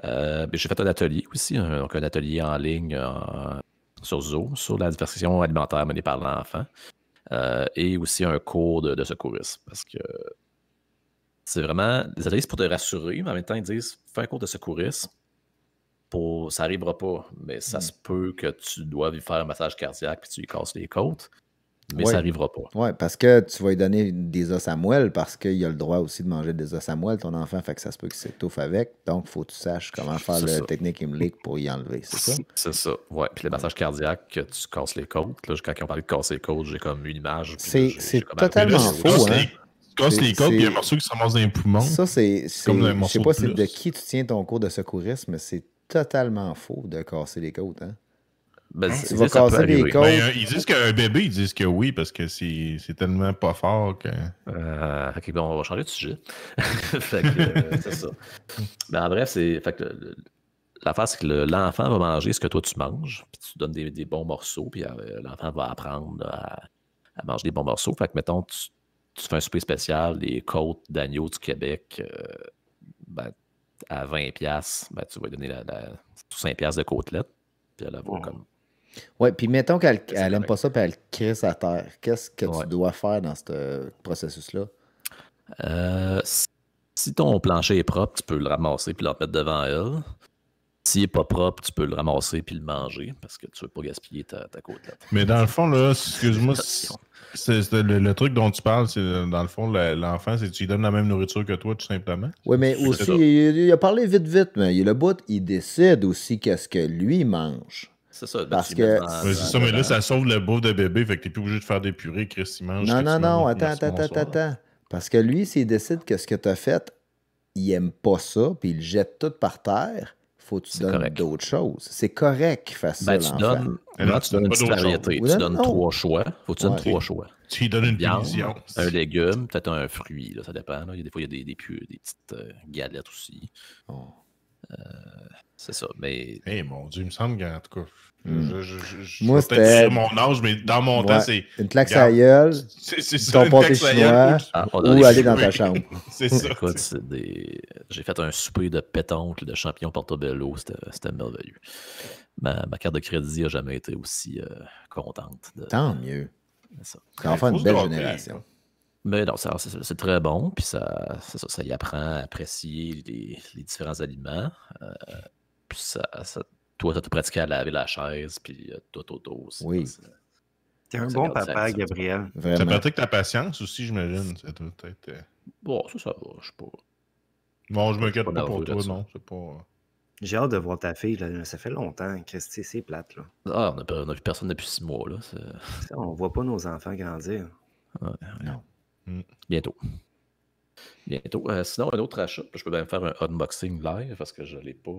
Euh, ben, j'ai fait un atelier aussi, euh, donc un atelier en ligne euh, sur Zoo sur la diversification alimentaire menée par l'enfant, et aussi un cours de, secourisme, parce que c'est vraiment des ateliers pour te rassurer, mais en même temps, ils disent fais un cours de secourisme, pour, ça n'arrivera pas, mais ça mm. se peut que tu doives faire un massage cardiaque puis tu lui casses les côtes. Mais ça n'arrivera pas. Oui, parce que tu vas lui donner des os à moelle parce qu'il a le droit aussi de manger des os à moelle, ton enfant, fait que ça se peut qu'il s'étouffe avec. Donc, il faut que tu saches comment faire la technique humlique pour y enlever, c'est ça? C'est ça, ouais. Puis le massage cardiaque, tu casses les côtes. Là, quand on parle de casser les côtes, j'ai comme une image. C'est totalement faux, hein? casses les côtes, puis il y a un morceau qui se ramasse dans les poumons. Ça, c'est. Je sais pas de, de qui tu tiens ton cours de secourisme, mais c'est totalement faux de casser les côtes, hein? ils disent qu'un bébé, ils disent que oui, parce que c'est tellement pas fort que. Euh, on va changer de sujet. (laughs) Euh, c'est ça. Mais ben, en bref, c'est. Fait que l'affaire, c'est que l'enfant va manger ce que toi tu manges, puis tu donnes des, bons morceaux, puis euh, l'enfant va apprendre à, manger des bons morceaux. Fait que, mettons, tu, fais un souper spécial, les côtes d'agneau du Québec, ben, à 20$, ben, tu vas donner la, 5$ de côtelettes, puis elle va comme oui, puis mettons qu'elle n'aime pas ça, puis elle crée sa terre. Qu'est-ce que tu dois faire dans ce processus-là? Euh, si ton plancher est propre, tu peux le ramasser et le remettre devant elle. S'il n'est pas propre, tu peux le ramasser et le manger parce que tu ne veux pas gaspiller ta, ta Mais dans le fond, excuse-moi, le, truc dont tu parles, c'est dans le fond, l'enfant, c'est tu lui donnes la même nourriture que toi, tout simplement. Oui, mais aussi, il, a parlé vite, vite, mais le bout, il décide aussi qu'est-ce que lui mange. C'est ça. Parce que. C'est ça, mais là, ça sauve le bouffe de bébé, fait que t'es plus obligé de faire des purées, Chris, mange. Non, non, non, attends, attends, attends, attends. Parce que lui, s'il décide que ce que t'as fait, il aime pas ça, puis il jette tout par terre, faut que tu donnes d'autres choses. C'est correct qu'il ben, ça. Tu donnes, tu donnes une variété. Tu donnes trois choix. faut tu donnes trois choix. Tu donnes une viande, un légume, peut-être un fruit, là, ça dépend. Là. Des fois, il y a des, des, des petites euh, galettes aussi. Oh. Euh, c'est ça, mais... Eh mon Dieu, il me semble qu'en tout cas, Hmm. Je, je, je, Moi, c'était. mon âge, mais dans mon temps, c'est. Une claque sérieuse. gueule. C'est ça. Ah, ou aller dans ta chambre. (laughs) c'est ça. Écoute, des... j'ai fait un souper de pétanque, de champignons portobello. C'était merveilleux. Ma, carte de crédit n'a jamais été aussi euh, contente. Tant mieux. C'est enfin une belle génération. Mais non, c'est très bon, puis ça, ça, y apprend à apprécier les, différents aliments. Euh, puis ça toi, t'as pratiqué à laver la chaise, puis toi, toi aussi. Oui. T'es un bon papa, Gabriel. Ça pratique ta patience aussi, j'imagine. Euh, bon, ça, ça va, je sais pas. Bon, je m'inquiète pas, pour toi, non. C'est pas. Euh, J'ai hâte de voir ta fille, là. ça fait longtemps, Christy, c'est plate. Là. Ah, on n'a vu personne depuis six mois. Là. (laughs) On voit pas nos enfants grandir. non. Hmm. Bientôt. Bientôt. Euh, sinon, un autre achat, je peux même faire un unboxing live parce que je ne l'ai pas.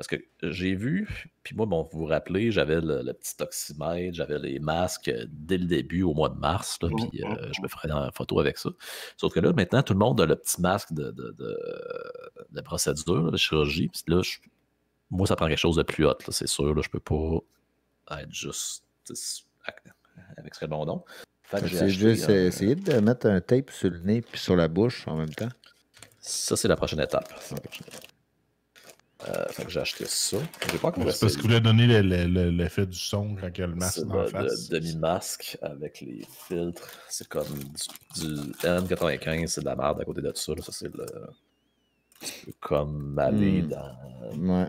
Parce que j'ai vu, puis moi, bon, vous vous rappelez, j'avais le, petit toximètre, j'avais les masques euh, dès le début au mois de mars, puis mmh, mmh. Euh, je me ferai une photo avec ça. Sauf que là, maintenant, tout le monde a le petit masque de, de, de, de procédure, de chirurgie. Puis là, moi, ça prend quelque chose de plus haut, c'est sûr. Là, je peux pas être juste avec ce nom. C'est juste euh, essayer de mettre un tape sur le nez puis sur la bouche en même temps. Ça, c'est la prochaine étape. La prochaine étape. Euh, fait que j'ai acheté ça. J'ai pas C'est parce qu'il voulait donner l'effet du son quand il y a le masque en face. Le demi-masque avec les filtres. C'est comme du, m N95, c'est de la merde à côté de ça. Ça, c'est le. comme aller hmm. dans. Ouais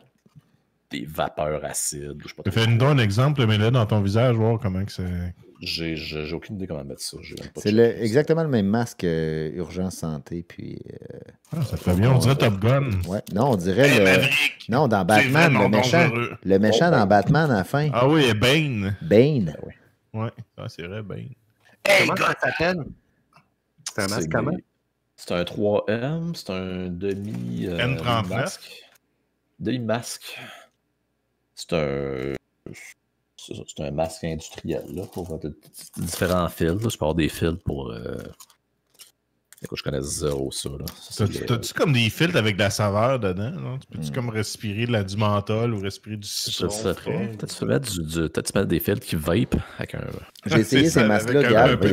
des vapeurs acides. Je Fais-nous un exemple, mets-le dans ton visage, voir comment que c'est. J'ai aucune idée comment mettre ça. C'est exactement le même masque euh, Urgence Santé. Puis, euh, ah, ça fait bien, on dirait Top Gun. Non, on dirait le. non, dans Batman, le méchant. Le méchant dans Batman à la fin. Ah oui, Bane. Bane. Ben oui, ouais. Ah, c'est vrai, Bane. Hey, ça C'est un masque comment C'est un 3M, c'est un demi. Euh, N39. Demi-masque. C'est un. C'est un masque industriel là, pour différents fils. Je peux avoir des fils pour. Euh, je connais zéro ça. T'as-tu comme des filtres avec de la saveur dedans? Non? Tu peux-tu hmm. comme respirer de la, du menthol ou respirer du citron? Peut-être mettre, du, du, mettre des filtres qui vape avec un. J'ai (laughs) essayé ces masques-là, un, peu,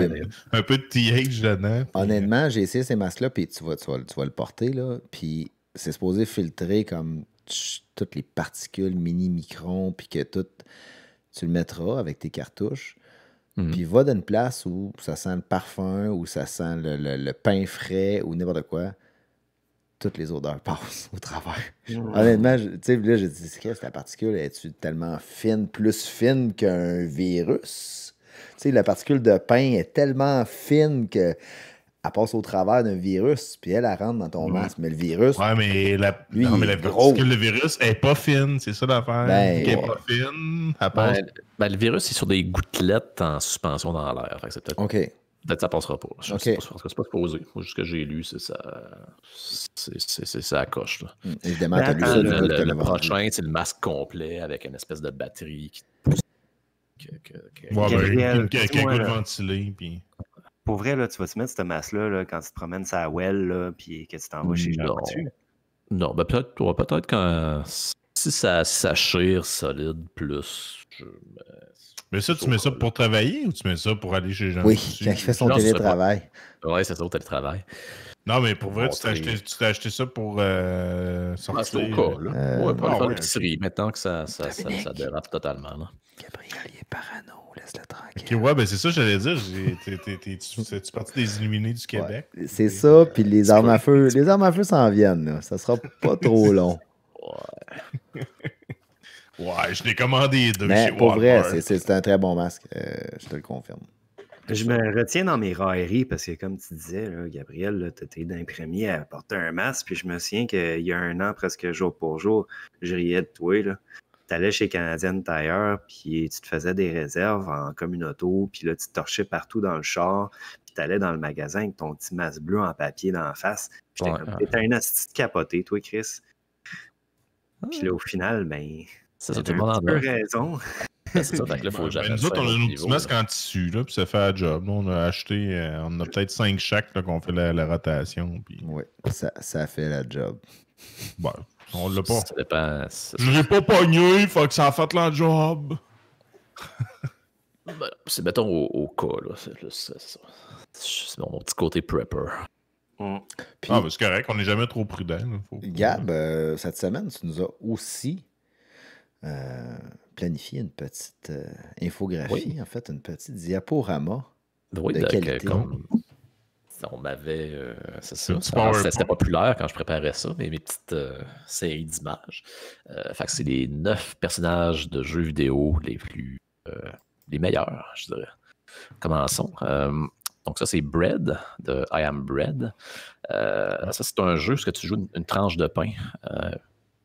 un de TH dedans. Honnêtement, j'ai essayé ces masques-là, puis tu vas, tu, le porter, là, puis c'est supposé filtrer comme toutes les particules mini micron puis que tout, tu le mettras avec tes cartouches. Mm-hmm. Puis va d'une place où ça sent le parfum, où ça sent le, pain frais, ou n'importe quoi. Toutes les odeurs (laughs) passent au travers. Mm-hmm. Honnêtement, tu sais, là, j'ai dit, c'est la particule, est tellement fine, plus fine qu'un virus? Tu sais, la particule de pain est tellement fine que elle passe au travers d'un virus, puis elle, elle rentre dans ton masque. Mais le virus. Ouais, mais la, lui, non, mais le virus, elle n'est pas fine. C'est ça l'affaire. Ben, elle pas fine. Elle ben, le virus, c'est sur des gouttelettes en suspension dans l'air. c'est peut-être. OK. Peut-être que ça passera pas. Je okay. pense que c'est pas supposé. Moi, ce que j'ai lu, c'est ça. C'est ça coche. Là. Hmm, évidemment, as lu ça. Le, prochain, c'est le masque complet avec une espèce de batterie qui. Que, que, que... Ouais, ventilé. Puis pour vrai, là, tu vas te mettre cette masse-là quand tu te promènes ça à Well, et puis que tu t'en vas chez Jean Non, ben peut-être ouais, peut quand. Si ça, s'achire solide plus. Mais ça, tu mets ça pour travailler ou tu mets ça pour aller chez Jean Oui, quand il fait son télétravail. Oui, c'est ça, télétravail. Non, mais pour vrai, tu t'es acheté, ça pour euh, sortir. au cas, là. pour la faire ouais, maintenant ah que ça, ça, ça, dérape totalement. Là. Gabriel, il est parano laisse-le ouais, ben c'est ça, que j'allais dire. Tu parti des Illuminés du Québec. c'est ça, euh, puis les armes à feu. Les armes à feu s'en viennent, là. Ça sera pas (laughs) trop long. Ouais. ouais, je l'ai commandé deux. Mais pour vrai, c'est un très bon masque. Euh, je te le confirme. Je me retiens dans mes railleries parce que, comme tu disais, Gabriel, tu étais d'un premier à porter un masque. Puis je me souviens qu'il y a un an, presque jour pour jour, je riais de toi t'allais chez Canadian Tire, puis tu te faisais des réserves en communauto, puis là, tu te torchais partout dans le char, puis tu allais dans le magasin avec ton petit masque bleu en papier dans la face. puis ouais, comme, ah. t'es un capoté, toi, Chris. Ah. Puis là, au final, ben. C'est tout le monde a raison. (laughs) Ben, c'est ça, ben, Nous autres, on a nos petits masques en tissu, là, puis ça fait un job. on a acheté, euh, on a peut-être cinq chaque, qu'on fait la, rotation. Puis... Oui, ça, ça fait la job. Bon. On l'a pas. l'ai pas pogné, faut que ça fasse fait job. Ben, c'est mettons au, cas, là. C'est mon, petit côté prepper. Mm. ah, c'est correct, on n'est jamais trop prudent. Gab, euh, cette semaine, tu nous as aussi euh, planifié une petite euh, infographie, en fait, une petite diaporama. de, qualité on m'avait. Euh, c'est ça. C'était populaire quand je préparais ça, mais mes petites euh, séries d'images. Euh, fait que c'est les neuf personnages de jeux vidéo les plus. les meilleurs, je dirais. Commençons. donc, ça, c'est Bread, de I Am Bread. ça, c'est un jeu, ce que tu joues une, tranche de pain.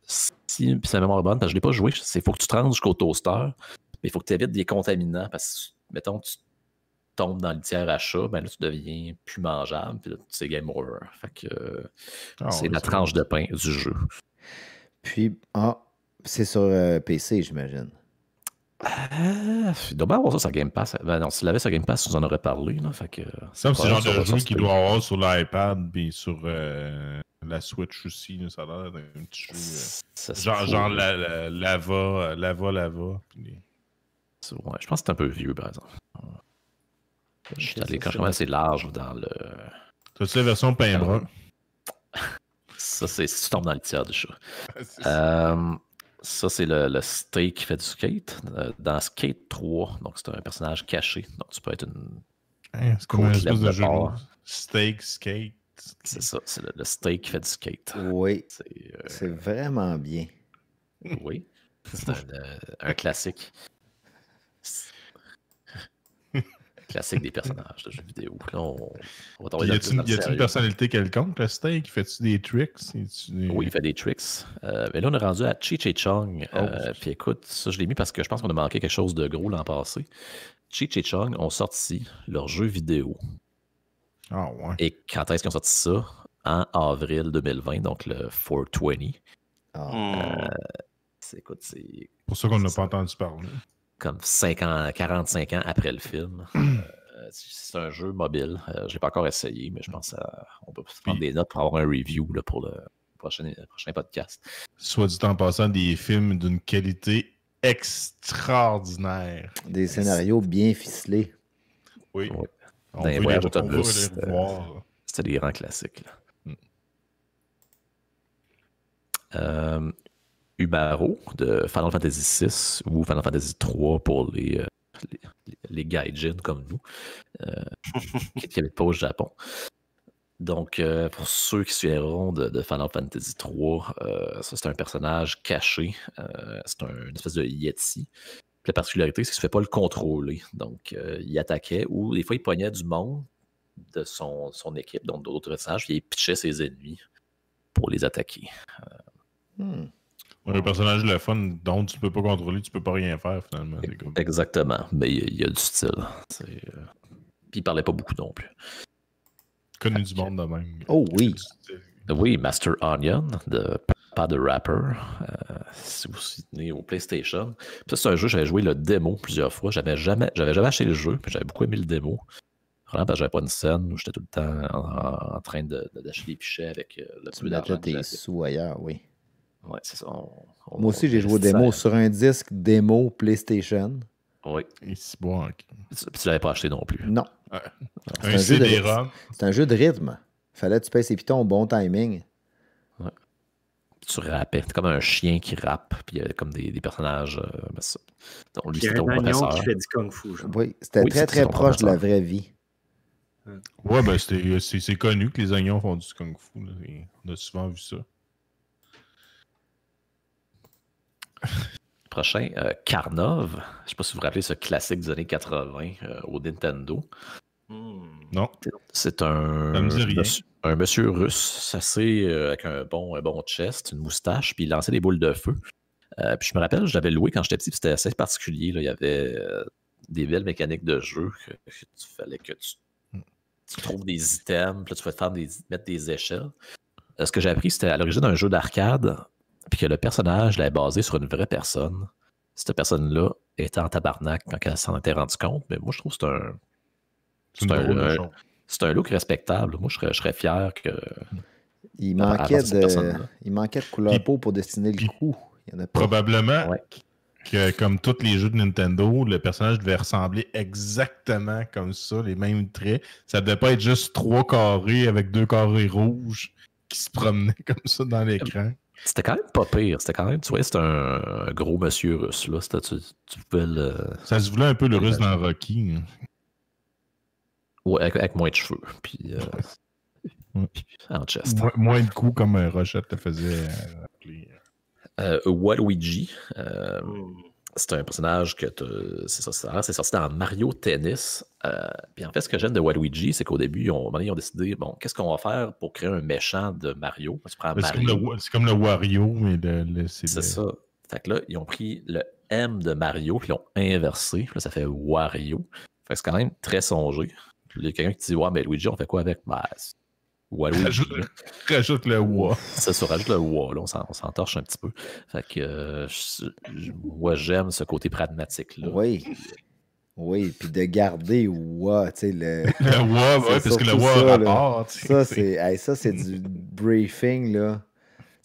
si la mémoire bonne, parce que je ne l'ai pas joué, c'est faut que tu tranches jusqu'au toaster, mais il faut que tu évites des contaminants, parce que, mettons, tu tombe dans le tiers achat, ben là, tu deviens plus mangeable, puis là, c'est game over. Fait que ah, c'est la tranche de pain du jeu. Puis, ah, c'est sur euh, PC, j'imagine. Ah, dommage avoir ça sur Game Pass. Ben non, s'il avait sur Game Pass, on en aurait parlé. Là, fait que, euh, c'est ce genre de jeu qu'il doit avoir sur l'iPad puis sur euh, la Switch aussi. ça a l'air un petit jeu. genre, genre la, Lava, Lava, Lava. je pense que c'est un peu vieux, par exemple. Je suis allé quand même assez large dans le. T'as-tu la version pain ça, c'est si tu tombes dans le tiers du show. (laughs) Euh, ça, c'est le, le steak qui fait du skate. Euh, dans Skate 3, donc c'est un personnage caché. Donc tu peux être une. Hein, c'est comme un de, Steak, skate. C'est ça, c'est le, steak qui fait du skate. Oui. C'est euh, vraiment bien. Oui. (laughs) C'est un, un classique classique des personnages de jeux vidéo. Là, y a une, personnalité quelconque, le steak? Fait-tu des tricks? Oui, il fait des tricks. Euh, mais là, on est rendu à Chi Chi Chong. Oh, euh, puis écoute, ça, je l'ai mis parce que je pense qu'on a manqué quelque chose de gros l'an passé. Chi Chi Chong ont sorti leur jeu vidéo. Ah ouais. Et quand est-ce qu'ils ont sorti ça? En avril 2020, donc le 420. Oh. Ah. Euh, c'est c'est. Pour ça qu'on n'a pas entendu parler comme 50, 45 ans après le film. Euh, c'est un jeu mobile. je euh, je l'ai pas encore essayé, mais je pense qu'on peut prendre des notes pour avoir un review pour le prochain, podcast. Soit du temps passant, des films d'une qualité extraordinaire. Des scénarios bien ficelés. Oui. Euh, c'était des grands classiques. Mm. Umaro de Final Fantasy VI ou Final Fantasy III pour les, euh, les, gaijin comme nous, euh, (laughs) qui n'habitent pas au Japon. Donc, euh, pour ceux qui suivront de, de Final Fantasy III, c'est un personnage caché. c'est une espèce de Yeti. la particularité, c'est qu'il ne se fait pas le contrôler. Donc, il attaquait ou des fois, il poignait du monde de son, équipe, donc d'autres personnages, puis il pitchait ses ennemis pour les attaquer. Hmm. Un personnage la fun dont tu peux pas contrôler, tu peux pas rien faire finalement. Exactement. Mais il y, a du style. Euh, puis il parlait pas beaucoup non plus. Connu du monde de même. Oh oui. Oui, Master Onion de pas de Rapper, euh, si vous tenez au PlayStation. Puis ça, c'est un jeu, j'avais joué le démo plusieurs fois. J'avais jamais, j'avais jamais acheté le jeu, mais j'avais beaucoup aimé le démo. Vraiment parce que j'avais pas une scène où j'étais tout le temps en, train d'acheter des pichets avec euh, le Tu des sous ailleurs, oui. Moi aussi, j'ai joué des démo sur un disque démo PlayStation. Oui. Et si bon, okay. Tu l'avais pas acheté non plus. Non. un, jeu CD-ROM. C'est un jeu de rythme. Fallait que tu pèses tes pitons au bon timing. Ouais. Tu rappais. c'est comme un chien qui rappe. Puis il y avait comme des, personnages. Euh, ben, lui, c'était un qui fait du kung-fu. Oui, c'était très, très proche de la vraie vie. Ouais, ben c'est connu que les agnons font du kung-fu. On a souvent vu ça. Prochain, Carnov, euh, Karnov. Je sais pas si vous vous rappelez ce classique des années 80 euh, au Nintendo. Hmm. Non. C'est un, un, monsieur russe, assez euh, avec un bon, bon chest, une moustache, puis il lançait des boules de feu. puis je me rappelle, j'avais loué quand j'étais petit, c'était assez particulier. Il y avait des belles mécaniques de jeu. Il tu fallait que tu, trouves des items, puis tu vas mettre des échelles. ce que j'ai appris, c'était à l'origine d'un jeu d'arcade puis que le personnage l'a basé sur une vraie personne, cette personne-là était en tabarnak quand elle s'en était rendue compte, mais moi je trouve que c'est un. C'est euh, un, look respectable. Moi, je serais, fier que. Il manquait, de, il manquait de couleur peau pour dessiner le coup. Il y en a probablement que, comme tous les jeux de Nintendo, le personnage devait ressembler exactement comme ça, les mêmes traits. Ça devait pas être juste trois carrés avec deux carrés rouges qui se promenaient comme ça dans l'écran. C'était quand même pas pire. C'était quand même, tu vois, c'était un, gros monsieur russe. Là. Tu, Ça se voulait un peu le russe dans Rocky. Hein. Ouais, avec, moins de cheveux. Puis. Euh, en chest. moins de coups comme euh, Rochette te faisait. Euh, euh Waluigi. Euh... Hmm c'est un personnage que c'est sorti, sorti dans Mario Tennis. Euh, puis en fait, ce que j'aime de Waluigi, c'est qu'au début, ils ont, ont décidé, bon, qu'est-ce qu'on va faire pour créer un méchant de Mario? C'est comme, le Wario, mais c'est... C'est ça. Fait là, ils ont pris le M de Mario, puis l'ont inversé. là, ça fait Wario. Fait que c'est quand même très songé. il y a quelqu'un qui dit, ouais, mais Luigi, on fait quoi avec? Ben, Rajoute, le wa. Ça se rajoute le wa, là, on s'entorche un petit peu. Fait que euh, moi, j'aime ce côté pragmatique-là. Oui. Oui, puis de garder wa, tu sais, le. (laughs) Le wa, oui, parce que le wa Ça, c'est du mm. briefing, là.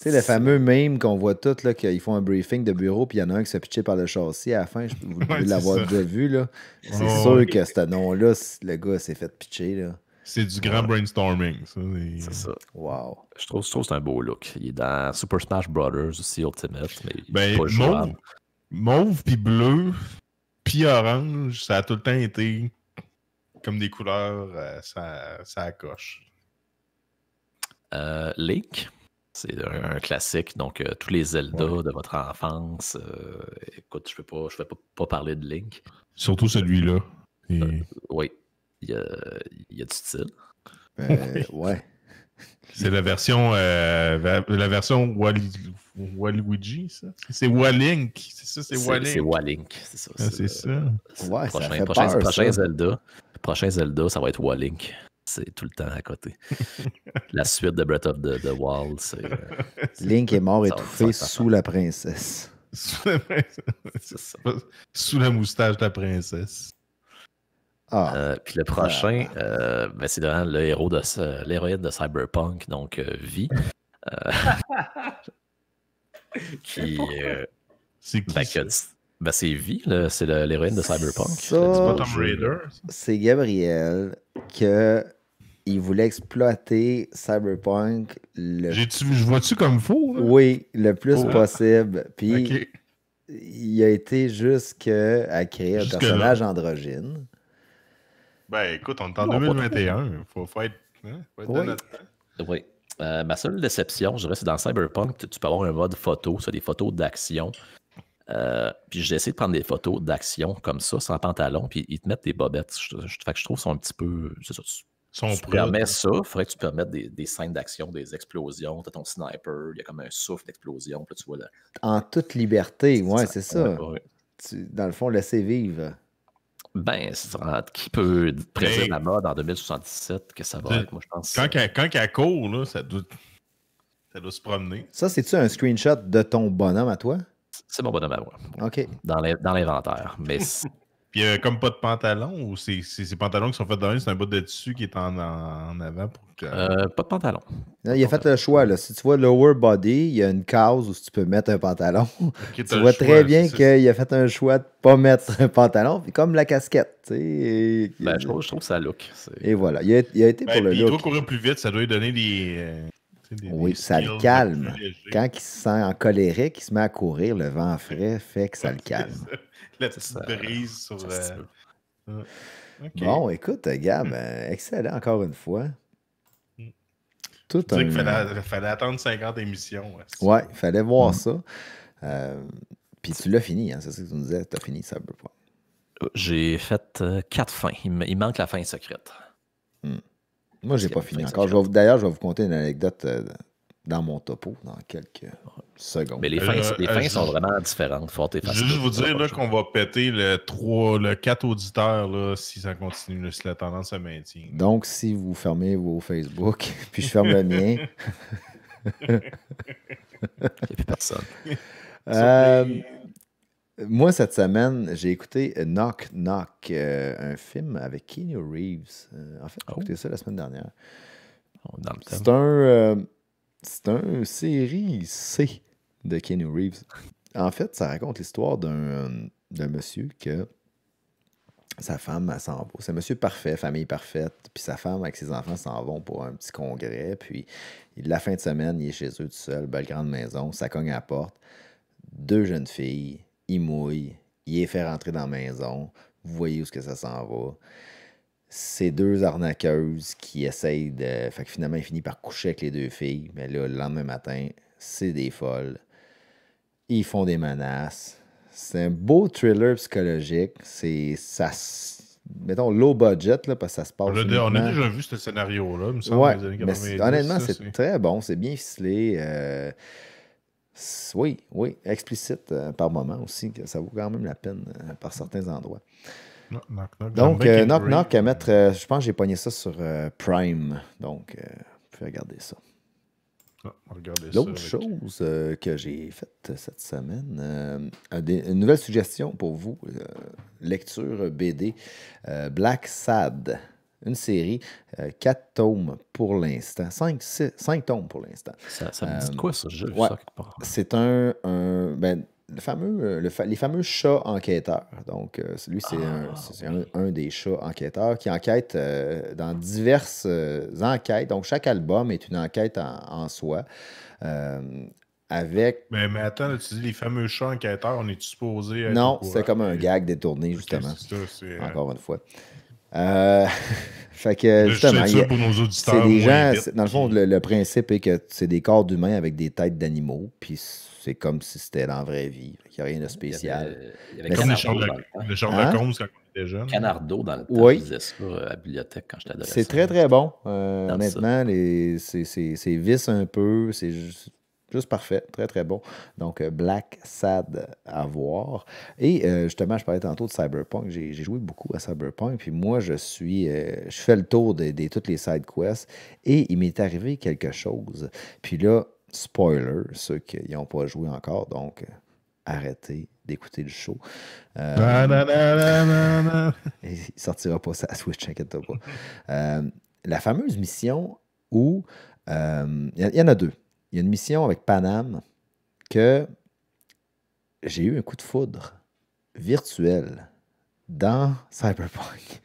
Tu sais, le fameux meme qu'on voit tous, là, qu'ils font un briefing de bureau, puis il y en a un qui se pitché par le châssis à la fin. Je, vous (laughs) l'avoir déjà vu, là. C'est sûr que ce nom-là, le gars s'est fait pitcher, là. C'est du grand brainstorming. C'est ça. Wow. Je trouve, que c'est un beau look. Il est dans Super Smash Brothers aussi, Ultimate. Mais ben, mauve, mauve puis bleu, puis orange, ça a tout le temps été comme des couleurs, euh, ça, ça accroche. Euh, Link, c'est un, classique. Donc, euh, tous les Zelda de votre enfance. écoute, je ne vais, pas, je vais pas, parler de Link. Surtout celui-là. Et... oui, il y a, du style. Ben, (laughs) ouais. C'est la version euh, version Waluigi, ça? C'est Walink, c'est ça, c'est Walink. C'est c'est ça. Ah, c'est ça. Ouais, prochain, ça prochain, Zelda. Prochain Zelda, ça va être Walink. C'est tout le temps à côté. (laughs) la suite de Breath of the, Wild, c'est. Euh, (laughs) Link est mort étouffé sous la princesse. Sous la, princesse. Sous la moustache de la princesse. Ah. Euh, puis le prochain, ah. euh, ben, c'est le héros de l'héroïne de Cyberpunk, donc euh, V (laughs) (laughs) qui. Ben, ben, c'est c'est c'est l'héroïne de Cyberpunk. C'est Gabriel que il voulait exploiter Cyberpunk le. Je vois-tu comme faux? Oui, le plus oh. possible. Puis il a été juste à créer un personnage androgyne. Ben écoute, on est en 2021. Faut, faut être, hein, faut hein. oui. Oui. Euh, ma seule déception, je dirais, c'est dans Cyberpunk, tu, peux avoir un mode photo, ça, des photos d'action. Euh, puis j'ai essayé de prendre des photos d'action comme ça, sans pantalon, puis ils te mettent des bobettes. Je, fait que je trouve ça un petit peu. C'est ça. Tu, tu permets ça, il faudrait que tu permettes des, des scènes d'action, des explosions. Tu as ton sniper, il y a comme un souffle d'explosion. tu vois, là, en toute liberté, ouais, c'est ça. dans le fond, laisser vivre ben vraiment qui peut prédire ben, la mode en 2077 que ça va ben, être, moi je pense. Quand, elle, quand court, ça, doit, ça doit se promener. Ça, c'est-tu un screenshot de ton bonhomme à toi? C'est mon bonhomme à moi. OK. Dans l'inventaire. Mais (laughs) il comme pas de pantalon ou c'est ces pantalons qui sont faits dans c'est un bout de tissu qui est en, avant pour euh, Pas de pantalon. il a fait le choix. Là. Si tu vois lower body, il y a une case où tu peux mettre un pantalon. (laughs) tu vois très bien qu'il a fait un choix de ne pas mettre un pantalon, puis comme la casquette. Et... Ben, je, trouve, je, trouve, ça look. Et voilà. Il a, été ben, pour le Il doit courir plus vite, ça doit lui donner des, euh, oui, ça le calme. Quand il se sent en colérique, il se met à courir, le vent frais fait que ça le (laughs) calme. La petite brise sur. le. Euh, ah, bon, écoute, Gab, hmm. euh, excellent encore une fois. Hmm. Tout un... qu'il fallait, attendre 50 émissions. Ouais, il fallait voir hmm. ça. Euh, puis tu l'as fini, hein, c'est ça que tu nous disais, tu as fini ça pas. J'ai fait quatre fins. Il, manque la fin secrète. Hum. Moi, j'ai pas fini encore. D'ailleurs, je vais vous conter une anecdote euh, dans mon topo dans quelques secondes. Mais les euh, fins, euh, sont vraiment différentes. Faut je juste vous dire qu'on va péter le, 3, le 4 auditeurs là, si ça continue, si la tendance se maintient. Donc, si vous fermez vos Facebook, (laughs) puis je ferme le mien. (laughs) Il n'y a plus personne. (laughs) Moi, cette semaine, j'ai écouté Knock Knock, euh, un film avec Keanu Reeves. Euh, en fait, j'ai écouté oh. ça la semaine dernière. C'est un, euh, c'est un série C de Keanu Reeves. En fait, ça raconte l'histoire d'un, monsieur que sa femme, s'en va. C'est un monsieur parfait, famille parfaite. Puis sa femme avec ses enfants s'en vont pour un petit congrès. Puis la fin de semaine, il est chez eux tout seul, belle grande maison. Ça cogne à la porte. Deux jeunes filles il mouille, il est fait rentrer dans la maison, vous voyez où ce que ça s'en va. Ces deux arnaqueuses qui essayent de... Fait finalement, il finit par coucher avec les deux filles, mais là, le lendemain matin, c'est des folles. Ils font des menaces. C'est un beau thriller psychologique. C'est... ça mettons, low budget, là, parce que ça se passe. On a, déjà vu ce scénario-là, ouais, Honnêtement, c'est très bon, c'est bien ficelé. Euh, oui, oui, explicite euh, par moment aussi, que ça vaut quand même la peine euh, par certains endroits. Donc, knock, knock à euh, mettre, je pense que j'ai pogné ça sur Prime. Donc, vous pouvez regarder ça. L'autre ah, chose que j'ai faite cette semaine, une nouvelle suggestion pour vous, lecture BD, Black Sad une série, euh, quatre tomes pour l'instant, cinq, tomes pour l'instant. Ça, me dit euh, quoi, ce jeu? C'est un... Ben, fameux, euh, les fameux chats enquêteurs. Donc, lui, c'est ah, un, des chats enquêteurs qui enquête dans diverses enquêtes. Donc, chaque album est une enquête en, soi. avec. Mais, attends, tu dis les fameux chats enquêteurs, on est supposé. Non, c'est comme un gag détourné, justement. Encore une fois. Euh, (laughs) fait que, justement, c'est pour nos auditeurs. Des gens, dans le fond, le, principe est que c'est des corps d'humains avec des têtes d'animaux, puis c'est comme si c'était dans la vraie vie. Il n'y a rien de spécial. Il y avait, il y avait comme le Charles hein? Lacombe hein? quand Canardo dans le temps, oui. ça euh, à la bibliothèque quand j'étais adolescent. C'est très, très bon. Euh, honnêtement, c'est, vice un peu. C'est juste Juste parfait, très très bon. Donc, euh, Black Sad à voir. Et euh, justement, je parlais tantôt de Cyberpunk. J'ai joué beaucoup à Cyberpunk. Puis moi, je suis. Euh, je fais le tour de, toutes les side quests. Et il m'est arrivé quelque chose. Puis là, spoiler, ceux qui n'ont pas joué encore, donc arrêtez d'écouter le show. (laughs) il ne sortira pas ça Switch, inquiète-toi pas. la fameuse mission où. Il y en a deux il y a une mission avec Panam que j'ai eu un coup de foudre virtuel dans Cyberpunk.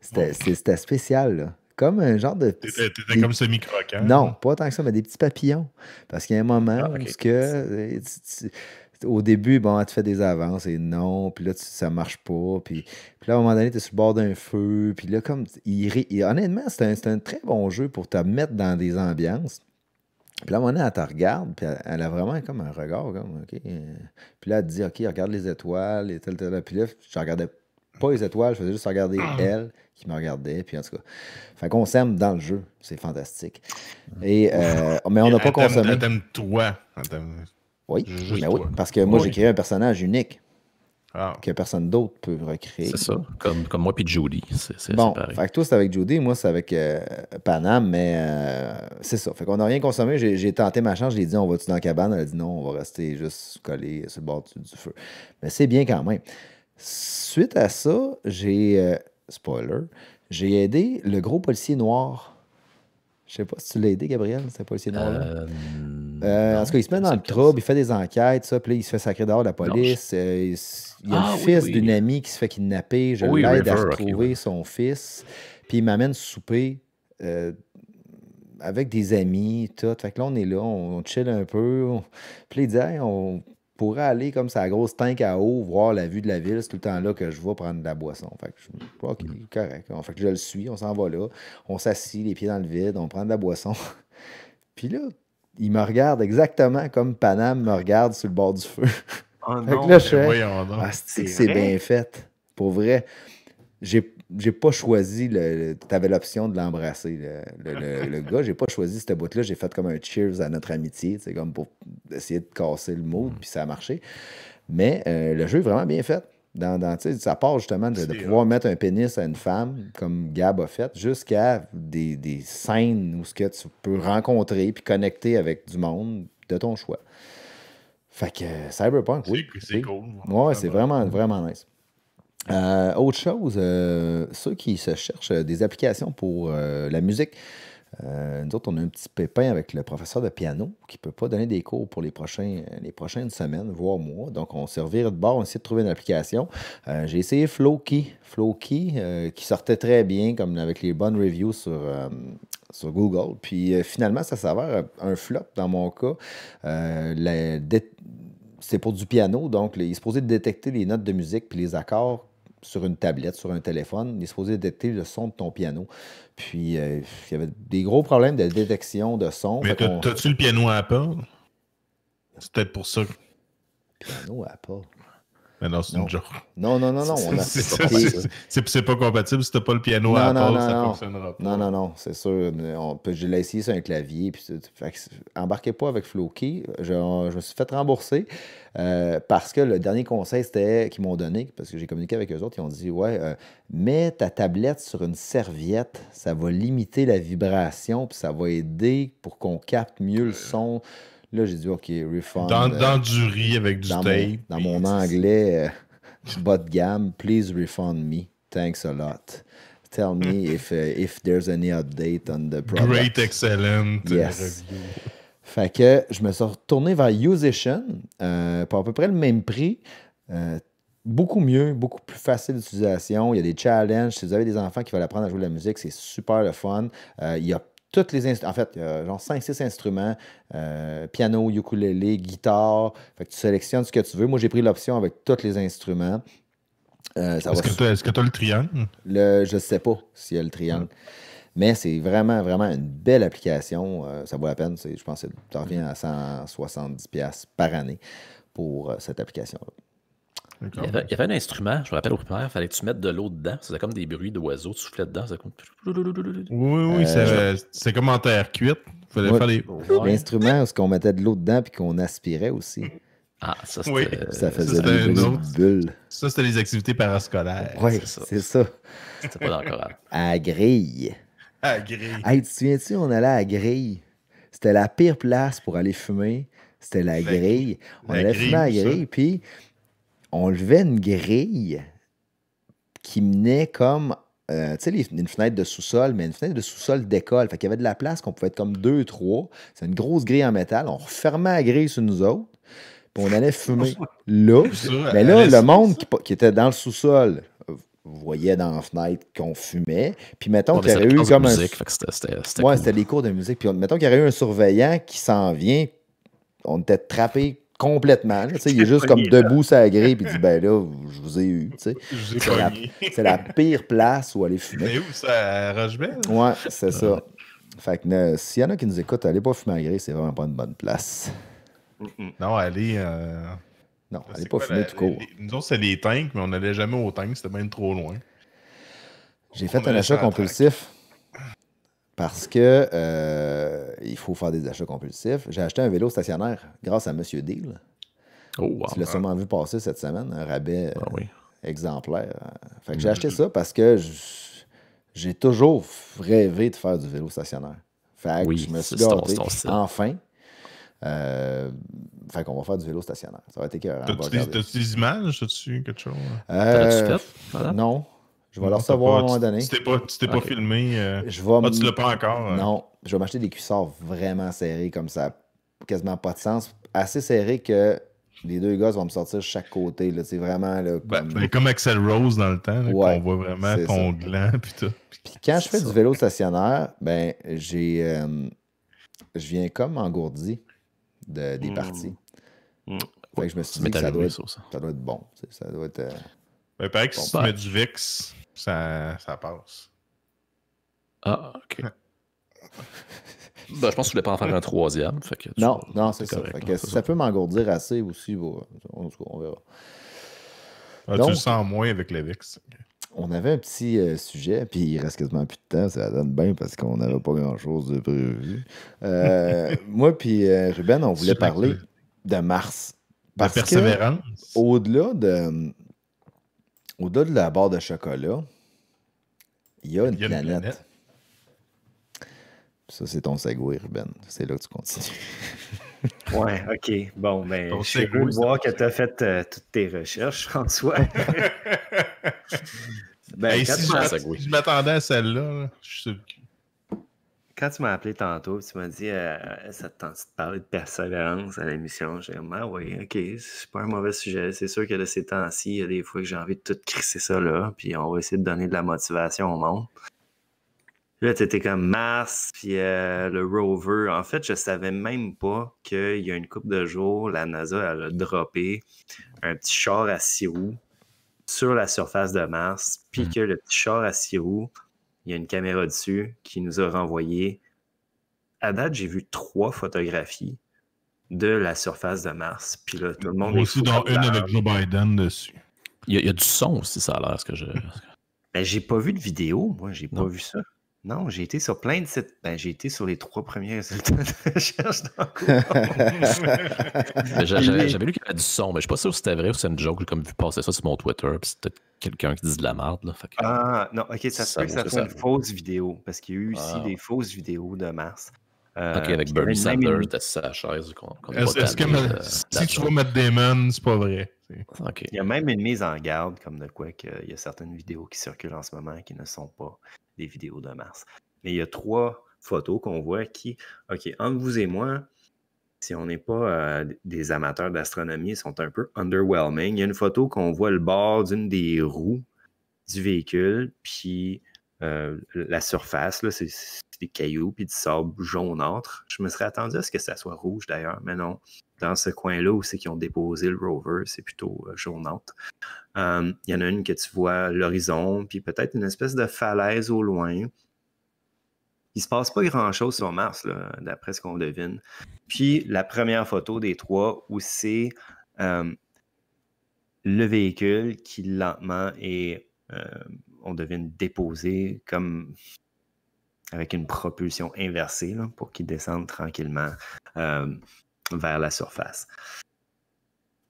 C'était spécial, Comme un genre de. T'étais comme semi croquant Non, pas tant que ça, mais des petits papillons. Parce qu'il y a un moment ah, où euh, au début, bon, tu fais des avances et non, puis là, ça marche pas. Puis, là, à un moment donné, tu es sur le bord d'un feu. Puis là, comme. honnêtement, c'est un, très bon jeu pour te mettre dans des ambiances. Puis là, à un moment elle te regarde, puis elle, a vraiment comme un regard, comme, OK. Euh, puis là, elle te dit, OK, regarde les étoiles, et tel, tel, Puis là, je regardais pas les étoiles, je faisais juste regarder ah. elle qui me regardait, puis en tout cas. Fait qu'on s'aime dans le jeu, c'est fantastique. Et, euh, mais on n'a pas consommé. Elle t'aime toi. oui, mais ben oui, parce que moi, j'ai créé un personnage unique que personne d'autre peut recréer. C'est ça, comme, comme moi puis Judy. C'est, bon, pareil. Fait toi, c'est avec Judy, moi, c'est avec euh, Panam, mais euh, c'est ça. Fait qu'on n'a rien consommé. J'ai, tenté ma chance, j'ai dit, on va-tu dans la cabane? Elle a dit non, on va rester juste collé sur le bord du, feu. Mais c'est bien quand même. Suite à ça, j'ai. Euh, spoiler, j'ai aidé le gros policier noir. Je sais pas si tu l'as aidé, Gabriel, ce policier noir-là. Euh, en tout cas, il se met dans le trouble, il fait des enquêtes, ça, puis il se fait sacré dehors de la police. Euh, il, y a ah le fils d'une amie qui se fait kidnapper. Je oh l'aide à retrouver son fils. Puis il m'amène souper euh, avec des amis, tout. Fait que là, on est là, on, chill un peu. Puis il dit, on pourrait aller comme ça à grosse tank à eau, voir la vue de la ville. C'est tout le temps là que je vais prendre de la boisson. Fait que je mm. correct. Fait que je le suis, on s'en va là. On s'assit les pieds dans le vide, on prend de la boisson. (laughs) Puis là, il me regarde exactement comme Panam me regarde sur le bord du feu. Oh (laughs) non, ben ah, c'est bien fait. Pour vrai, j'ai pas choisi le. tu avais l'option de l'embrasser, (laughs) le, gars. J'ai pas choisi cette boîte-là. J'ai fait comme un cheers à notre amitié, c'est comme pour essayer de casser le mot mm. puis ça a marché. Mais euh, le jeu est vraiment bien fait. Dans, dans ça part justement de, pouvoir mettre un pénis à une femme, comme Gab a fait, jusqu'à des, scènes où ce que tu peux rencontrer puis connecter avec du monde de ton choix. Fait que euh, Cyberpunk, oui. C'est cool. Ouais, c'est vraiment, vraiment nice. Euh, autre chose, euh, ceux qui se cherchent des applications pour la musique, euh, nous autres, on a un petit pépin avec le professeur de piano qui ne peut pas donner des cours pour les, prochains, les prochaines semaines, voire mois. Donc, on servirait de bord, on essaie de trouver une application. Euh, j'ai essayé Flowkey, Flowkey euh, qui sortait très bien, comme avec les bonnes reviews sur, sur Google. Puis finalement, ça s'avère un flop dans mon cas. c'est pour du piano, donc il se posait de détecter les notes de musique puis les accords sur une tablette, sur un téléphone. Il est supposé détecter le son de ton piano. Puis, euh, il y avait des gros problèmes de détection de son. Mais t'as-tu le piano à Apple? C'est peut-être pour ça. Piano à Apple non, c'est une joke. Non, non, non, non. C'est pas compatible. Si t'as pas le piano à la ça non. fonctionnera pas. Non, non, non, c'est sûr. On peut, je l'ai essayé sur un clavier. Puis, embarquez pas avec Floki. Je, me suis fait rembourser euh, parce que le dernier conseil c'était qu'ils m'ont donné, parce que j'ai communiqué avec eux autres, ils ont dit Ouais, euh, mets ta tablette sur une serviette, ça va limiter la vibration, puis ça va aider pour qu'on capte mieux le euh, son. Là, j'ai dit, OK, refund. Dans, euh, du riz avec du Mon, dans mon anglais euh, (laughs) bas de gamme, please refund me. Thanks a lot. Tell me (laughs) if, uh, if there's any update on the product. Great, excellent. Euh, yes. fait que je me suis retourné vers Usation euh, pour à peu près le même prix beaucoup mieux, beaucoup plus facile d'utilisation. Il y a des challenges. Si vous avez des enfants qui veulent apprendre à jouer de la musique, c'est super le fun. il y a toutes les En fait, il y a genre 5-6 instruments euh, piano, ukulélé, guitare. tu sélectionnes ce que tu veux. Moi, j'ai pris l'option avec tous les instruments. Euh, est-ce que tu as, le triangle? je ne sais pas s'il y a le triangle. Mais c'est vraiment, vraiment une belle application. Euh, ça vaut la peine. Je pense que tu reviens à 170$ par année pour cette application-là. Il y, avait, un instrument, je me rappelle au primaire, il fallait que tu mettes de l'eau dedans. C'était comme des bruits d'oiseaux, tu soufflais dedans. Comme... Oui, oui, euh, c'est comme en terre cuite. fallait faire les... L'instrument, ce qu'on mettait de l'eau dedans puis qu'on aspirait aussi. Ah, ça, c'était... ça faisait des bulles. Ça, c'était les activités parascolaires. Oui, c'est ça. C'était pas dans le corps. (laughs) À grille. À grille. Hey, tu te souviens-tu, on allait à grille. C'était la pire place pour aller fumer. C'était la, grille. On allait fumer à grille, puis on levait une grille qui menait comme, euh, tu sais, une fenêtre de sous-sol, mais une fenêtre de sous-sol d'école. Fait qu'il y avait de la place qu'on pouvait être comme deux, trois. C'est une grosse grille en métal. On refermait la grille sur nous autres. Puis on allait fumer (laughs) là. Mais là, le monde qui, était dans le sous-sol euh, voyait dans la fenêtre qu'on fumait. Puis mettons qu'il y aurait eu comme un. C'était des cours de musique. Puis mettons qu'il y avait eu un surveillant qui s'en vient. On était trappés complètement. il est juste comme debout ça grille puis dit ben là, je vous ai eu. (laughs) C'est la, pire place où aller (laughs) fumer. Mais où ça Ouais, c'est ça. Fait que euh, s'il y en a qui nous écoutent, allez pas fumer à grille, c'est vraiment pas une bonne place. Non, allez. Euh, non, allez pas fumer tout court. nous autres, c'est les tanks, mais on n'allait jamais aux tanks, c'était même trop loin. J'ai fait un achat compulsif. Parce que euh, il faut faire des achats compulsifs. J'ai acheté un vélo stationnaire grâce à Monsieur Deal. Oh, wow. Tu l'as sûrement vu passer cette semaine, un rabais ah euh, exemplaire. j'ai mm-hmm. acheté ça parce que j'ai toujours rêvé de faire du vélo stationnaire. Fait je me suis enfin. on euh, qu'on va faire du vélo stationnaire. Ça va être écœurant. T'as-tu des, images? dessus? quelque chose? Non, je vais le recevoir à un moment donné. Tu t'es pas, filmé. Euh, je vais ah, tu l'as pas encore. Hein? Non, je vais m'acheter des cuissards vraiment serrés comme ça. Quasiment pas de sens. Assez serrés que les deux gars vont me sortir chaque côté. C'est vraiment là, ben, comme... Ben, comme Axel Rose dans le temps, On qu'on voit vraiment ton gland. Puis, tout. puis quand je fais du vélo stationnaire, ben j'ai euh, je viens comme engourdi de, des hmm. parties. Hmm. que je me suis dit que ça doit, être, bon. Ça doit être. Euh, ben, pareil que si tu mets du VIX, ça, ça passe. Ah, OK. Ben, je pense que ne voulais pas en faire un troisième. non, non, c'est ça. ça, peut m'engourdir assez aussi. on, on, verra. Donc, ah, tu le sens moins avec les On avait un petit euh, sujet, puis il reste quasiment plus de temps, ça donne bien parce qu'on n'avait pas grand-chose de prévu. Euh, (laughs) moi puis euh, Ruben, on voulait parler de Mars. Parce que persévérance. Au-delà de, au-delà de la barre de chocolat, il y a une, planète. Ça, c'est ton segway, Ruben. C'est là que tu continues. (laughs) ouais, OK. Bon, ben, je suis de voir que tu as fait euh, toutes tes recherches, François. (laughs) ben, si je m'attendais à celle-là, je suis quand tu m'as appelé tantôt, tu m'as dit euh, ça te tente de parler de persévérance à l'émission. J'ai dit, ah oui, ok, c'est pas un mauvais sujet. C'est sûr que de ces temps-ci, il y a des fois que j'ai envie de tout crisser ça là, puis on va essayer de donner de la motivation au monde. Là, tu étais comme Mars, puis euh, le rover. En fait, je savais même pas qu'il y a une coupe de jours, la NASA a droppé un petit char à six roues sur la surface de Mars, puis hmm. que le petit char à six roues il y a une caméra dessus qui nous a renvoyé. À date, j'ai vu trois photographies de la surface de Mars. Puis là, tout le monde. aussi, dans une avec Joe Biden dessus. Il y, a, du son aussi, ça a l'air, ce que je. Mais ben, j'ai pas vu de vidéo, moi, j'ai pas vu ça. Non, j'ai été sur plein de sites. Ben, j'ai été sur les trois premiers résultats de (laughs) recherche J'avais lu qu'il y avait du son, mais je ne suis pas sûr si c'était vrai ou c'est une joke. J'ai comme vu passer ça sur mon Twitter, peut c'était quelqu'un qui dit de la merde. Là. ah, non, ok, ça se peut que ça soit une fausse vidéo, parce qu'il y a eu aussi ah. des fausses vidéos de Mars. Euh, ok, avec Bernie Sanders, t'as sa chaise. Est-ce que si tu vas mettre Damon, c'est pas vrai? Il y a même une mise en garde, comme de quoi qu'il y a certaines vidéos qui circulent en ce moment qui ne sont pas des vidéos de Mars. Mais il y a trois photos qu'on voit qui, OK, entre vous et moi, si on n'est pas euh, des amateurs d'astronomie, ils sont un peu underwhelming. Il y a une photo qu'on voit le bord d'une des roues du véhicule, puis euh, la surface, c'est des cailloux puis du sable jaunâtre. Je me serais attendu à ce que ça soit rouge d'ailleurs, mais non. Dans ce coin-là où c'est qu'ils ont déposé le rover, c'est plutôt euh, jaunâtre. Euh, il y en a une que tu vois l'horizon, puis peut-être une espèce de falaise au loin. Il se passe pas grand-chose sur Mars, d'après ce qu'on devine. Puis la première photo des trois où c'est le véhicule qui lentement est on devine déposer comme avec une propulsion inversée pour qu'ils descendent tranquillement euh, vers la surface.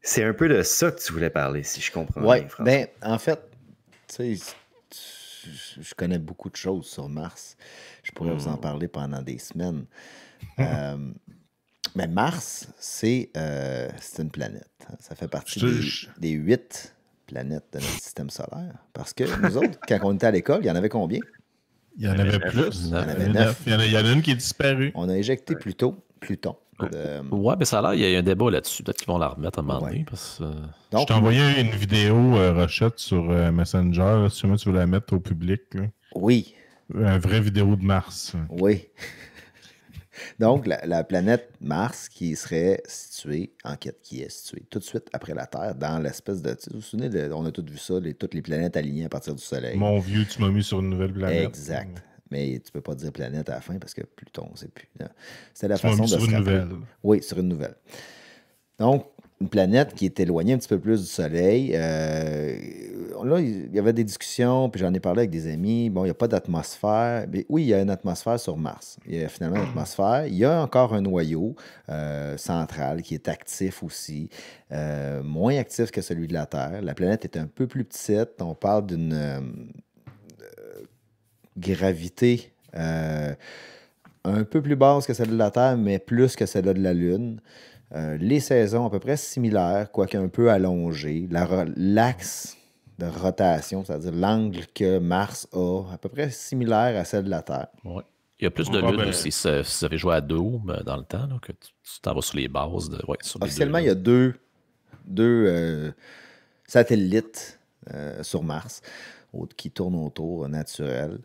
C'est un peu de ça que tu voulais parler, si je comprends bien. Oui, Ben, en fait, tu sais, je connais beaucoup de choses sur Mars. Je pourrais vous en hmm. parler pendant des semaines. Euh, (laughs) mais Mars, euh, c'est une planète. Ça fait partie des, des huit planète de notre système solaire. Parce que nous autres, (laughs) quand on était à l'école, il y en avait combien? Il y en avait plus. Il y en avait neuf. Il y en a une qui est disparue. On a éjecté plutôt Pluton. Oui, Ouais, mais ça a l'air, il y a un débat là-dessus. Peut-être qu'ils vont la remettre à un moment donné. Parce... Euh, je t'ai envoyé une vidéo, euh, Rochette, sur euh, Messenger. Si jamais tu veux la mettre au public. Oui. Une vraie vidéo de Mars. Oui. Donc, la, planète Mars qui serait située, en quête, qui est située tout de suite après la Terre, dans l'espèce de. Vous vous souvenez, on a tous vu ça, toutes les planètes alignées à partir du Soleil. Mon vieux, tu m'as mis sur une nouvelle planète. Exact. Mais tu ne peux pas dire planète à la fin parce que Pluton, c'est plus. c'est la façon de. Sur une nouvelle. Oui, sur une nouvelle. Donc, une planète qui est éloignée un petit peu plus du Soleil. Euh, là, il y avait des discussions, puis j'en ai parlé avec des amis. Bon, il n'y a pas d'atmosphère. Mais oui, il y a une atmosphère sur Mars. Il y a finalement une atmosphère. Il y a encore un noyau euh, central qui est actif aussi, euh, moins actif que celui de la Terre. La planète est un peu plus petite. On parle d'une gravité un peu plus basse que celle de la Terre, mais plus que celle de la Lune. Euh, les saisons à peu près similaires, quoique un peu allongées. L'axe de rotation, c'est-à-dire l'angle que Mars a, à peu près similaire à celle de la Terre. Oui. Il y a plus de vues ben, aussi. Si, ça fait joué à deux dans le temps, que tu t'en vas sur les bases. De, Officiellement, il y a deux, deux euh, satellites euh, sur Mars qui tournent autour naturel.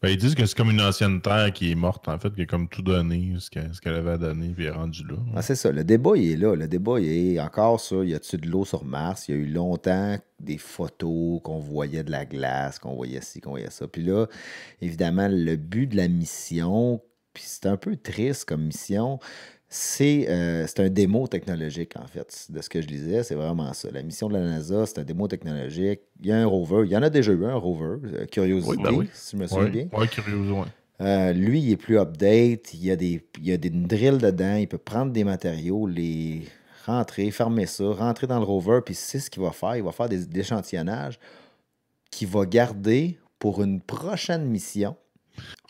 Ben, ils disent que c'est comme une ancienne terre qui est morte, en fait, qui a comme tout donné, ce qu'elle avait à donner, puis est rendue là. Ah, c'est ça. Le débat, il est là. Le débat, il est encore ça. Y a il de l'eau sur Mars? Il y a eu longtemps des photos qu'on voyait de la glace, qu'on voyait ci, qu'on voyait ça. Puis là, évidemment, le but de la mission, puis c'est un peu triste comme mission, euh, c'est un démo technologique, en fait, de ce que je disais, c'est vraiment ça. La mission de la NASA, c'est un démo technologique. Il y a un rover, il y en a déjà eu un rover, euh, Curiosity, ben si je me souviens bien. Oui, Curiosity, euh, lui, il est plus update, il y a des, il y a des drills dedans, il peut prendre des matériaux, les rentrer, fermer ça, rentrer dans le rover, puis c'est ce qu'il va faire. Il va faire des, échantillonnages qu'il va garder pour une prochaine mission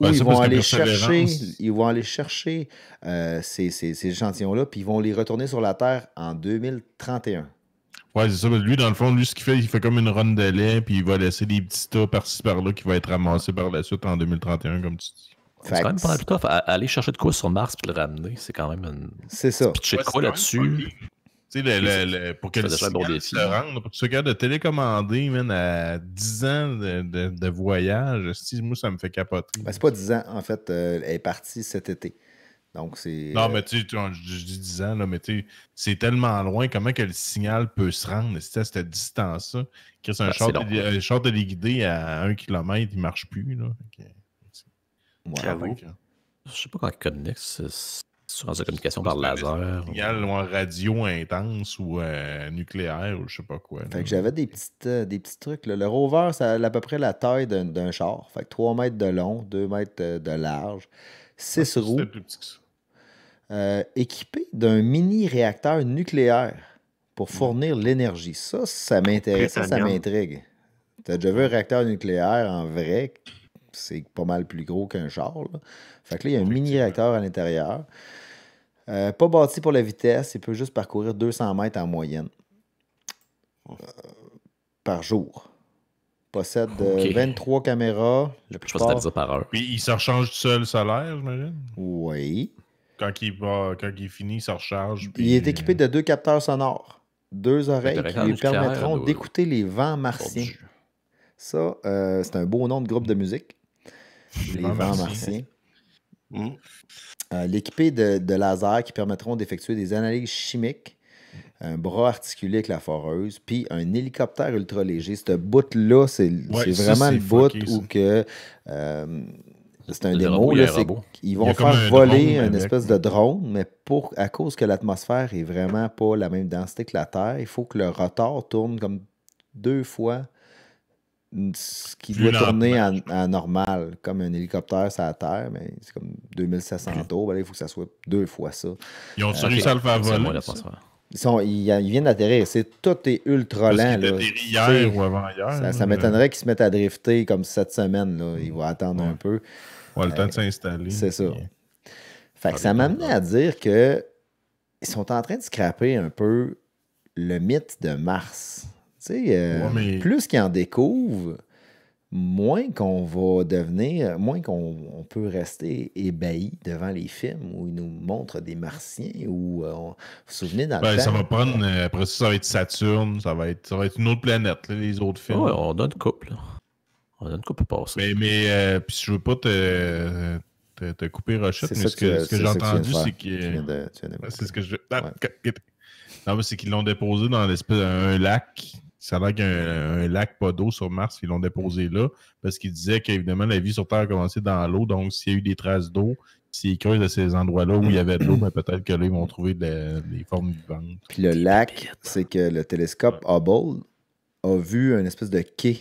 ben, ils, vont aller chercher, ils vont aller chercher ces, ces, échantillons-là, puis ils vont les retourner sur la Terre en 2031. Ouais, c'est ça. Lui, dans le fond, lui, ce qu'il fait, il fait comme une run de lait, puis il va laisser des petits tas par-ci par-là qui vont être ramassés par la suite en 2031, comme tu dis. C'est quand même pas plus tough. Aller chercher de quoi sur Mars puis le ramener, c'est quand même une. C'est ça. Tu quoi là-dessus le, le, pour que le se rende, pour que tu sois de télécommander même à 10 ans de, de, voyage, si, moi, ça me fait capoter. Ben, c'est pas 10 ans, en fait. Euh, elle est partie cet été. Donc, c'est. Non, euh, mais tu sais, je dis 10 ans, là, mais tu c'est tellement loin. Comment que le signal peut se rendre à cette distance-là? c'est un ben, de hein. un à 1 km, il marche plus. Là. Okay. je sais pas quand il connecte, sur de communication par laser. Signal ou radio intense ou euh, nucléaire ou je sais pas quoi. Fait j'avais des, euh, des petits trucs. Le rover, c'est à peu près la taille d'un char. Fait 3 mètres de long, 2 mètres euh, de large, 6 roues. Plus équipé d'un mini réacteur nucléaire pour fournir l'énergie. Ça, ça m'intéresse, ça, m'intrigue. Je déjà vu un réacteur nucléaire en vrai c'est pas mal plus gros qu'un char. Fait il y a un mini réacteur à l'intérieur. Euh, pas bâti pour la vitesse, il peut juste parcourir 200 mètres en moyenne euh, par jour. Possède 23 euh, caméras. Le Je pense par heure. Puis il se rechange tout seul solaire, j'imagine? Oui. Quand il, est fini, il se recharge. Il est équipé de deux capteurs sonores, deux oreilles qui lui permettront d'écouter les vents martiens. Ça, c'est un beau nom de groupe de musique. Les vents martiens. Hmm. Euh, l'équipé de, lasers qui permettront d'effectuer des analyses chimiques, un bras articulé avec la foreuse, puis un hélicoptère ultra léger. Ce bout-là, c'est vraiment le bout où que. Euh, c'est un démo. Là, ils vont faire voler une espèce de drone, mais pour, à cause que l'atmosphère est vraiment pas la même densité que la Terre, il faut que le rotor tourne comme deux fois ce qui doit tourner en, normal, comme un hélicoptère sur la Terre, mais c'est comme 2700 tours. il faut que ça soit deux fois ça. Ils ont réussi euh, à le faire voler. Ils, viennent d'atterrir. C'est, tout est ultra lent. Est hier ou avant hier. Ça, m'étonnerait qu'ils se mettent à drifter comme cette semaine. Là. Ils vont attendre un peu. Ouais, le temps de euh, s'installer. C'est ça. Fait que ça m'amenait à dire que ils sont en train de scraper un peu le mythe de Mars. Euh, plus qu'ils en découvrent, moins qu'on va devenir, moins qu'on peut rester ébahi devant les films où ils nous montrent des martiens ou euh, vous vous souvenez dans ben, Ça va prendre, euh, après ça, ça va être Saturne, ça va être, ça va être une autre planète, les autres films. on a une couple. On a une couple passer. Ben, mais, mais puis je veux pas te, te, te couper Rochette, mais ce que, j'ai entendu, c'est que. Ben, c'est ce que je. Ah, non, mais c'est qu'ils l'ont déposé dans l'espèce un lac ça a un, lac pas d'eau sur Mars, ils l'ont déposé là, parce qu'ils disaient qu'évidemment, la vie sur Terre a commencé dans l'eau, donc s'il y a eu des traces d'eau, s'ils creusent à ces endroits-là où il y avait de l'eau, ben, peut-être que là, vont trouver des formes vivantes. Puis le lac, c'est que le télescope Hubble a vu une espèce de quai.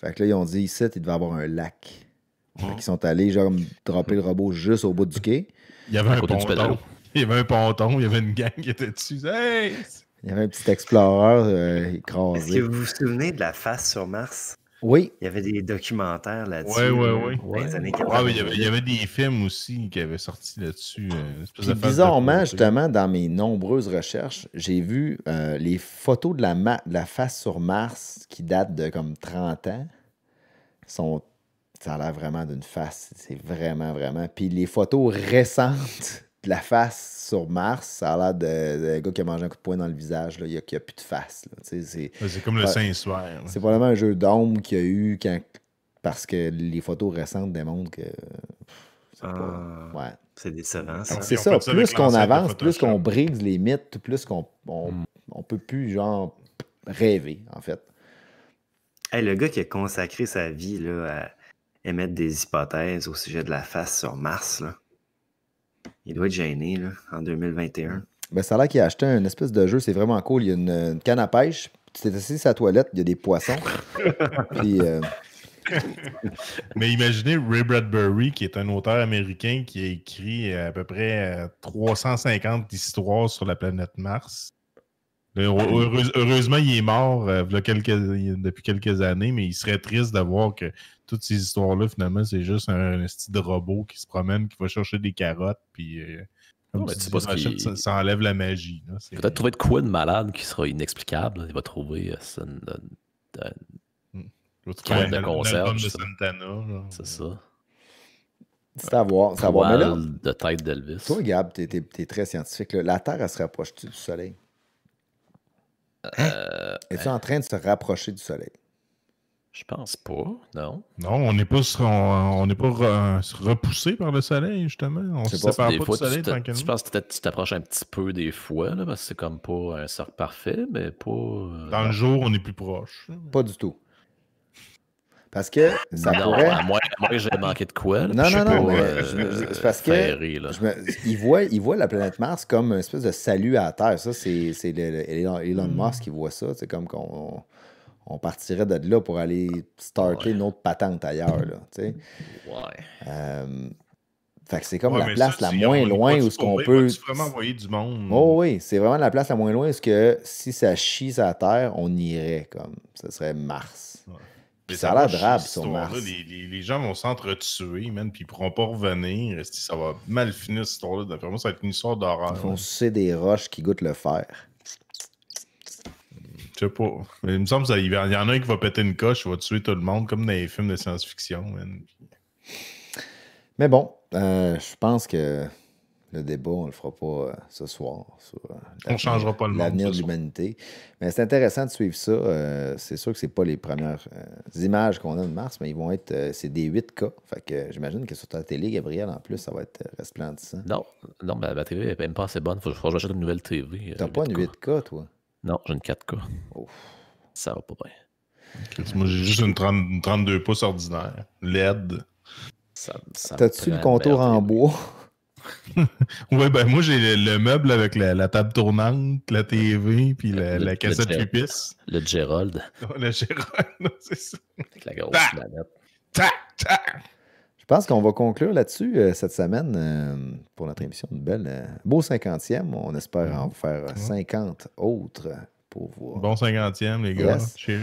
Fait que là, ils ont dit, ici, il devait avoir un lac. Ils sont allés, genre, dropper le robot juste au bout du quai. Il y avait un ponton. Il y avait un ponton, il y avait une gang qui était dessus. Hey! Il y avait un petit explorer euh, écrasé. Est-ce que vous vous souvenez de la face sur Mars? Oui. Il y avait des documentaires là-dessus. Oui, oui, oui. il, y avait, des films aussi qui avaient sorti là-dessus. Euh, bizarrement, justement, dans mes nombreuses recherches, j'ai vu euh, les photos de la, face sur Mars qui datent de comme 30 ans. ça a l'air vraiment d'une face. C'est vraiment, vraiment. Puis les photos récentes la face sur Mars, ça a l'air d'un gars qui a mangé un coup de poing dans le visage. Il n'y a, plus de face. C'est comme le saint soir C'est vraiment un jeu d'ombre qu'il y a eu parce que les photos récentes démontrent que. C'est ah. ouais. C'est décevant. C'est ça. Plus qu'on avance, plus qu'on brise les mythes, plus qu'on hmm. on, peut plus genre rêver, en fait. Hey, le gars qui a consacré sa vie là, à émettre des hypothèses au sujet de la face sur Mars, là. Il doit être gêné là, en 2021. Ben, ça a l'air qu'il a acheté un espèce de jeu, c'est vraiment cool. Il y a une, canne à pêche, tu t'es assis toilette, il y a des poissons. (laughs) Euh, (laughs) Mais imaginez Ray Bradbury, qui est un auteur américain qui a écrit à peu près 350 euh, histoires sur la planète Mars heureusement, il est mort euh, depuis quelques années, mais il serait triste de voir que toutes ces histoires-là, finalement, c'est juste un, un, style de robot qui se promène, qui va chercher des carottes, puis ça, enlève la magie. Peut-être trouver de quoi de malade qui sera inexplicable. Il va trouver euh, une, une, hmm. de concert. C'est ça. C'est à voir. de tête d'Elvis. Toi, Gab, t'es es, très scientifique. La Terre, elle se rapproche-tu du Soleil? Hein? Euh, Es-tu en train de se rapprocher du soleil? Je pense pas, non. Non, on n'est pas, on, n'est pas repoussé par le soleil, justement. On se sépare pas du soleil tranquillement. Je pense que tu t'approches un petit peu des fois, parce que c'est comme pas un sort parfait, mais pas. Euh, Dans le jour, on est plus proche. Pas du tout. Parce que ça pourrait. moi, j'ai manqué de quoi. non, non, non. Euh, c'est parce que. il, voit, la planète Mars comme une espèce de salut à la Terre. Ça, c'est Elon, Elon hmm. Musk qui voit ça. C'est comme qu'on on partirait de là pour aller starter une autre patente ailleurs. ouais. Euh, fait c'est comme la place la moins loin où ce qu'on peut. vraiment envoyer du monde. Oh, oui, c'est vraiment la place la moins loin où que si ça chie sa Terre, on irait comme. Ce serait Mars ça a l'air drabe sur Les, les, les, gens vont s'entretuer, man, puis ils pourront pas revenir. Ça va mal finir cette histoire-là. moi, ça va être une histoire d'horreur. Ils vont sucer des roches qui goûtent le fer. Je sais pas. Mais il me semble qu'il y en a un qui va péter une coche, qui va tuer tout le monde, comme dans les films de science-fiction, Mais bon, euh, je pense que le débat, on ne le fera pas euh, ce soir. Sur, euh, on ne changera pas le monde. L'avenir de l'humanité. Mais c'est intéressant de suivre ça. Euh, c'est sûr que ce pas les premières images qu'on a de Mars, mais ils vont être. c'est des 8 k Fait que j'imagine que sur ta télé, Gabriel, en plus, ça va être resplendissant. Non, non, ma télé n'est même pas assez bonne. Il faut, que je j'achète une nouvelle TV. T'as pas une 8K, toi? Non, j'ai une 4K. Ça va pas bien. Moi, j'ai juste une, 32 pouces ordinaire. LED. Ça, T'as-tu le contour en bois? (laughs) Oui, ben moi j'ai le, meuble avec la, table tournante, la TV, puis la, cassette Lupis. Le Gerald. le Gerald, (laughs) c'est ça. Avec la grosse Je pense qu'on va conclure là-dessus euh, cette semaine euh, pour notre émission. de belle, euh, beau 50e. On espère en faire 50 autres pour vous. Bon 50e, les gars. Cheers.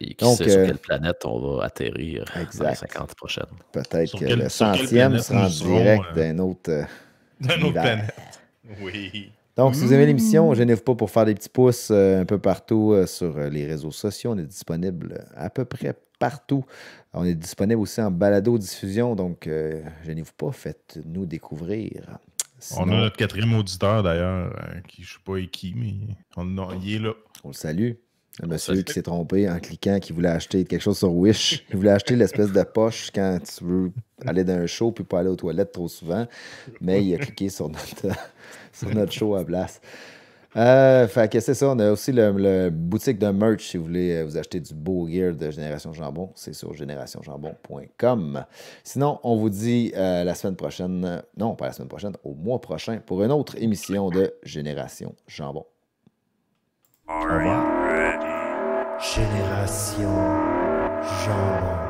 Et qui Donc, sait sur euh, quelle planète on va atterrir Dans les 50 prochaines. Peut-être que le centième sera en direct euh, d'un autre, euh, planète. (laughs) Oui. Donc, si vous aimez l'émission, mmh. gênez-vous pas pour faire des petits pouces un peu partout sur les réseaux sociaux. On est disponible à peu près partout. On est disponible aussi en balado-diffusion, donc je gênez-vous pas, faites-nous découvrir. on a notre quatrième auditeur d'ailleurs, qui je ne sais pas qui, mais on, il est là. On le salue. Le monsieur qui s'est trompé en cliquant, qui voulait acheter quelque chose sur Wish. (laughs) Il voulait acheter l'espèce de poche quand tu veux aller d'un show puis pas aller aux toilettes trop souvent. Mais il a cliqué sur notre, (laughs) sur notre show à place. Euh, fait que c'est ça. On a aussi le, boutique de merch si vous voulez euh, vous acheter du beau gear de Génération Jambon. C'est sur générationjambon.com. Sinon, on vous dit euh, la semaine prochaine, non, pas la semaine prochaine, au mois prochain pour une autre émission de Génération Jambon. Génération, genre.